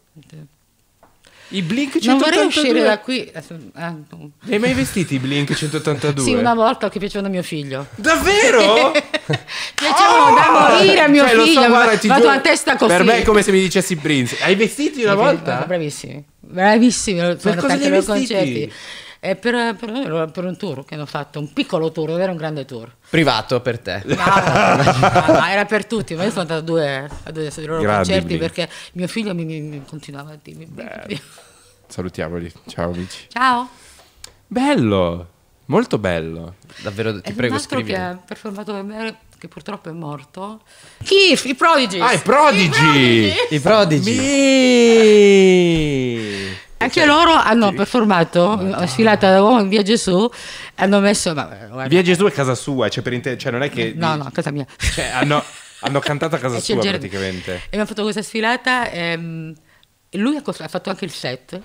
Speaker 1: I Blink 182. Non vorrei uscire da qui. Ah, no. Hai mai vestito
Speaker 2: i Blink 182?
Speaker 1: sì, una volta che piacevano a mio figlio. Davvero? piacevano oh! da morire a mio cioè, figlio. so, guarda, ti vado a testa così. Per me è come
Speaker 3: se mi dicessi Prince. Hai vestiti una volta? Bravissimi.
Speaker 1: Bravissimi, sono tanti i loro concetti. È eh, per, per, per, un tour che hanno fatto, un piccolo tour, non era un grande tour. Privato per te? No, no, era per tutti, ma io sono andata a due, a due dei loro Grandi concerti perché mio figlio mi, mi continuava a dirmi. Beh,
Speaker 3: salutiamoli, ciao amici. Ciao. Bello, molto bello.
Speaker 2: Davvero, ti Ed prego, scrivi. che ha
Speaker 1: performato per me che purtroppo è morto. Keith, i Prodigy. Ah, i
Speaker 2: Prodigy. I Prodigy. I Prodigy.
Speaker 1: Anche cioè, loro hanno sì. performato, Madonna. sfilata da uomo in via Gesù, hanno messo... Vabbè,
Speaker 3: via Gesù è casa sua, cioè, per inter- cioè non è che... No, dici, no, casa mia. Cioè, hanno, hanno cantato a casa sua praticamente.
Speaker 1: E mi ha fatto questa sfilata, ehm, lui ha, ha fatto anche il set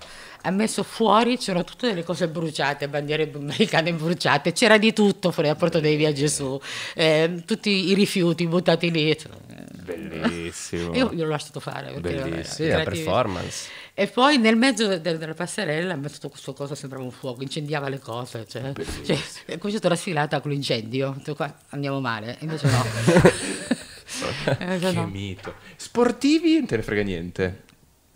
Speaker 1: ha messo fuori, c'erano tutte delle cose bruciate, bandiere americane bruciate, c'era di tutto fuori a Porto dei Via Gesù, eh, tutti i rifiuti buttati lì. Cioè,
Speaker 2: eh. Bellissimo. io, io l'ho lasciato fare. Bellissimo, la performance.
Speaker 1: E poi nel mezzo de- della passerella ha messo questo coso, sembrava un fuoco, incendiava le cose. Cioè, cioè, e poi c'è stata la sfilata con l'incendio. Qua andiamo male, invece no. Eh, che no. mito.
Speaker 3: Sportivi non te ne frega niente.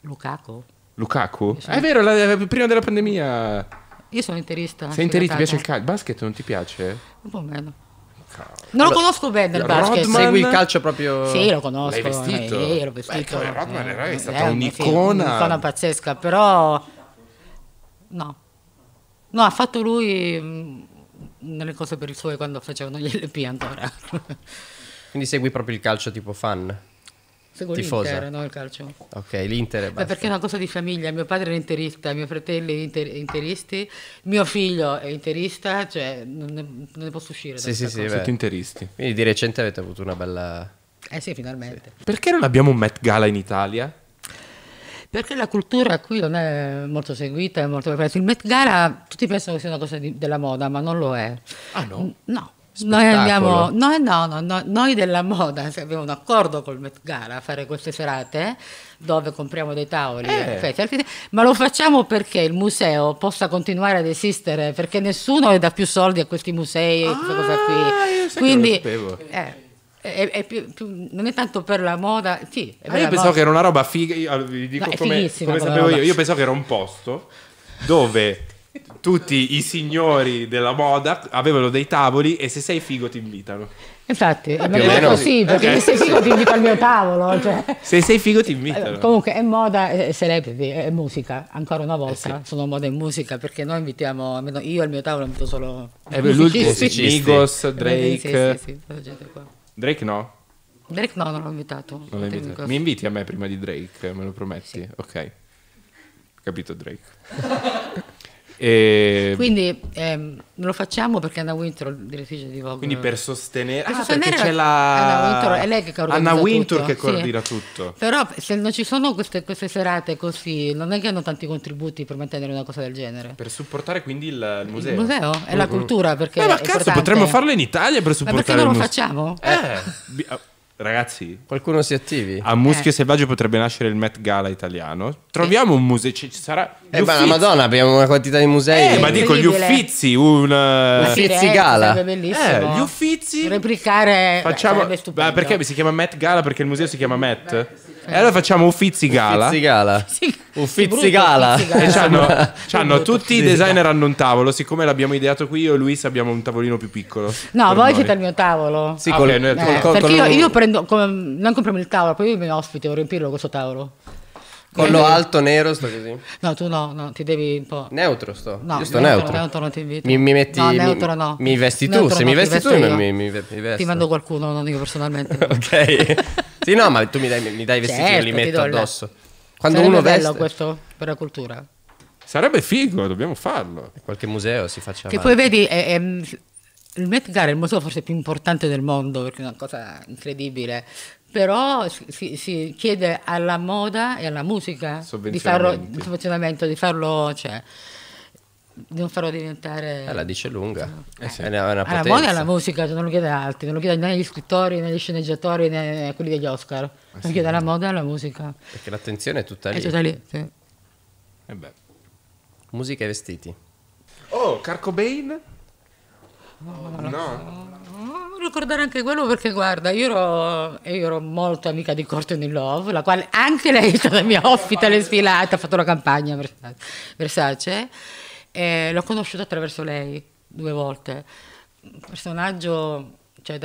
Speaker 3: Lukaku. Lukaku? Sono... Ah, è vero, la, eh, prima della pandemia.
Speaker 1: Io sono interista. Sei interista, ti piace il
Speaker 3: calcio? Il basket non ti piace?
Speaker 1: Un po' meno. Non allora, lo conosco bene il basket. Rodman... Segui il calcio proprio. Sì, lo conosco. L'hai vestito? Eh, ero vestito. Beh, Rodman era eh, stata eh, un'icona. Sì, un'icona pazzesca, però. No. No, ha fatto lui mm, nelle cose per i suoi quando facevano gli LP ancora.
Speaker 2: Quindi segui proprio il calcio tipo fan? Seguo tifosa. l'Inter, no, il calcio. Ok, l'Inter è basta. Beh, perché è
Speaker 1: una cosa di famiglia, mio padre era interista, mio fratello è inter- interisti, mio figlio è interista, cioè non ne, non ne posso uscire. Sì, sì, sì, beh. Siete
Speaker 2: interisti. Quindi di recente avete avuto una bella...
Speaker 1: Eh sì, finalmente.
Speaker 2: Sì. Perché non abbiamo un Met Gala in Italia?
Speaker 1: Perché la cultura qui non è molto seguita, è molto Il Met Gala, tutti pensano che sia una cosa di, della moda, ma non lo è. Ah no? No noi andiamo, noi, no, no, no, noi della moda abbiamo un accordo col Met Gala a fare queste serate dove compriamo dei tavoli, eh. fece, cioè, cioè, ma lo facciamo perché il museo possa continuare ad esistere, perché nessuno dà più soldi a questi musei e ah, questa cosa qui. Quindi, eh, è, è più, più, non è tanto per la moda, sì. Ah, io pensavo moda.
Speaker 3: che era una roba figa, io, vi dico no, come, come sapevo roba. io, io pensavo che era un posto dove tutti i signori della moda avevano dei tavoli e se sei figo ti invitano.
Speaker 1: Infatti, è eh, più è così, perché okay. Eh. se sei figo ti invito al mio tavolo. Cioè.
Speaker 3: Se sei figo ti invitano. Comunque
Speaker 1: è moda e celebrity, è musica, ancora una eh volta, eh sì. sono moda e musica, perché noi invitiamo, almeno io al mio tavolo invito solo È musicisti. Migos, Drake. Sì, sì, sì,
Speaker 3: Drake no?
Speaker 1: Drake no, non l'ho invitato. Non l'ho invitato. Mi
Speaker 3: inviti a me prima di Drake, me lo prometti? Sì. Ok. Capito Drake. E...
Speaker 1: Quindi ehm, lo facciamo perché Anna Winter, direttrice di Vogue. Quindi per
Speaker 3: sostenere. Per ah, sostenere perché c'è la. Anna Wintour, è lei che coordina Anna Winter tutto. che coordina sì. tutto. Però
Speaker 1: se non ci sono queste, queste, serate così, non è che hanno tanti contributi per mantenere una cosa del genere. Per supportare quindi il, il museo. Il museo è uh la mm-hmm. cultura. Perché Beh, ma cazzo, importante. potremmo farlo in Italia per supportare. Ma perché non lo facciamo?
Speaker 2: Eh. Ragazzi, qualcuno si attivi.
Speaker 3: A Muschio eh. Selvaggio potrebbe nascere il Met Gala italiano. Troviamo un museo. Ci sarà. Eh, ma la
Speaker 2: Madonna, abbiamo una quantità di musei. Eh, ma dico gli Uffizi, un. Eh, Uffizi
Speaker 3: eh, Gala. Bellissimo. Eh, gli
Speaker 1: Uffizi. Replicare. Facciamo. Ma perché
Speaker 3: si chiama Met Gala? Perché il museo si chiama Met? E allora facciamo Uffizi Gala. Uffizi Gala. Uffizi Gala. E c'hanno, c'hanno tutti i designer hanno un tavolo. Siccome l'abbiamo ideato qui, io e Luis abbiamo un
Speaker 2: tavolino più piccolo. No, voi siete al mio
Speaker 1: tavolo. Sì, ah, col, okay, noi, eh, col, col, perché io, io prendo, com, non compriamo il tavolo, poi io mi ospite, devo riempirlo questo tavolo. Con lo eh, alto,
Speaker 2: nero, sto così.
Speaker 1: No, tu no, no, ti devi un po'. Neutro sto. No, io sto neutro. Neutro non ti invito. Mi, mi metti. No, neutro no. Mi vesti neutro tu, se mi vesti tu, mi, mi, vesti. Ti mando qualcuno, non io personalmente. ok.
Speaker 2: sì, no, ma tu mi dai, mi dai i vestiti certo, e li metto addosso. Quando Sarebbe uno veste... bello
Speaker 1: questo per la cultura.
Speaker 2: Sarebbe figo, dobbiamo farlo. qualche museo si faccia. Che avanti. poi
Speaker 1: vedi, è, è, il Met Gala è il museo forse più importante del mondo, perché è una cosa incredibile. Però si, si chiede alla moda e alla musica di farlo, di farlo cioè, non farò diventare... Eh, la
Speaker 2: dice lunga. Eh, eh, sì. È una, una alla moda la
Speaker 1: musica, non lo chiede altri, non lo chiede né agli scrittori, né agli sceneggiatori, né a quelli degli Oscar. Eh, lo sì. chiede alla moda alla musica.
Speaker 2: Perché l'attenzione è tutta lì. È tutta lì, sì. E eh beh. Musica e vestiti.
Speaker 1: Oh, Carco Bane?
Speaker 2: no. no.
Speaker 1: Ricordare anche quello perché guarda, io ero, io ero molto amica di Courtney Love, la quale anche lei è stata mia ospite alle ha fatto la campagna Versace. Versace e l'ho conosciuta attraverso lei due volte. Un personaggio cioè,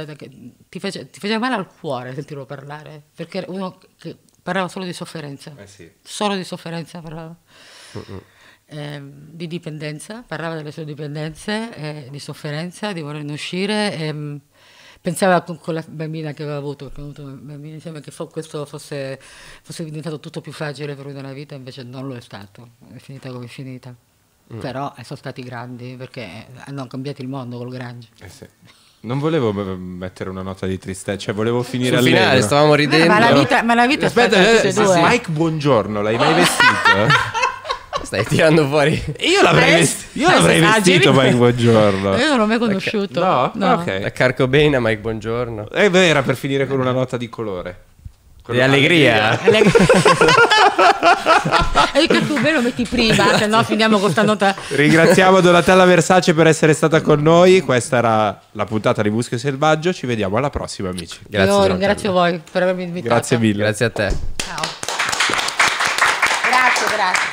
Speaker 1: ti, face, ti, faceva male al cuore sentirlo parlare, perché era uno che parlava solo di sofferenza. Eh sì. Solo di sofferenza parlava. Eh, di dipendenza, parlava delle sue dipendenze, eh, di sofferenza, di volerne uscire. Eh, pensava con, con, la bambina che aveva avuto, perché avuto una bambina insieme, che fo- questo fosse, fosse, diventato tutto più facile per lui nella vita, invece non lo è stato, è finita come è finita mm. però eh, sono stati grandi perché eh, hanno cambiato il mondo col grunge. Eh sì.
Speaker 3: Non volevo eh, mettere una nota di tristezza, cioè volevo finire al finale. Stavamo ridendo. Ma la vita, ma la vita Aspetta, è eh, Mike, buongiorno, l'hai mai vestito?
Speaker 2: Stai tirando fuori. Io l'avrei, vesti- io l'avrei vestito Mike Buongiorno. Io
Speaker 1: non l'ho mai conosciuto. Ca- no, no. Okay.
Speaker 2: Da Carco Bene a Mike Buongiorno. eh, era per finire con una nota di colore. L'allegria.
Speaker 1: e che tu me lo metti prima, se no finiamo con sta nota. Ringraziamo
Speaker 3: Donatella Versace per essere stata con noi. Questa era la puntata di Muschio Selvaggio. Ci vediamo alla prossima, amici. Grazie. Io ringrazio
Speaker 1: voi per avermi invitato. Grazie
Speaker 3: mille. Grazie a te.
Speaker 1: Ciao. Grazie, grazie.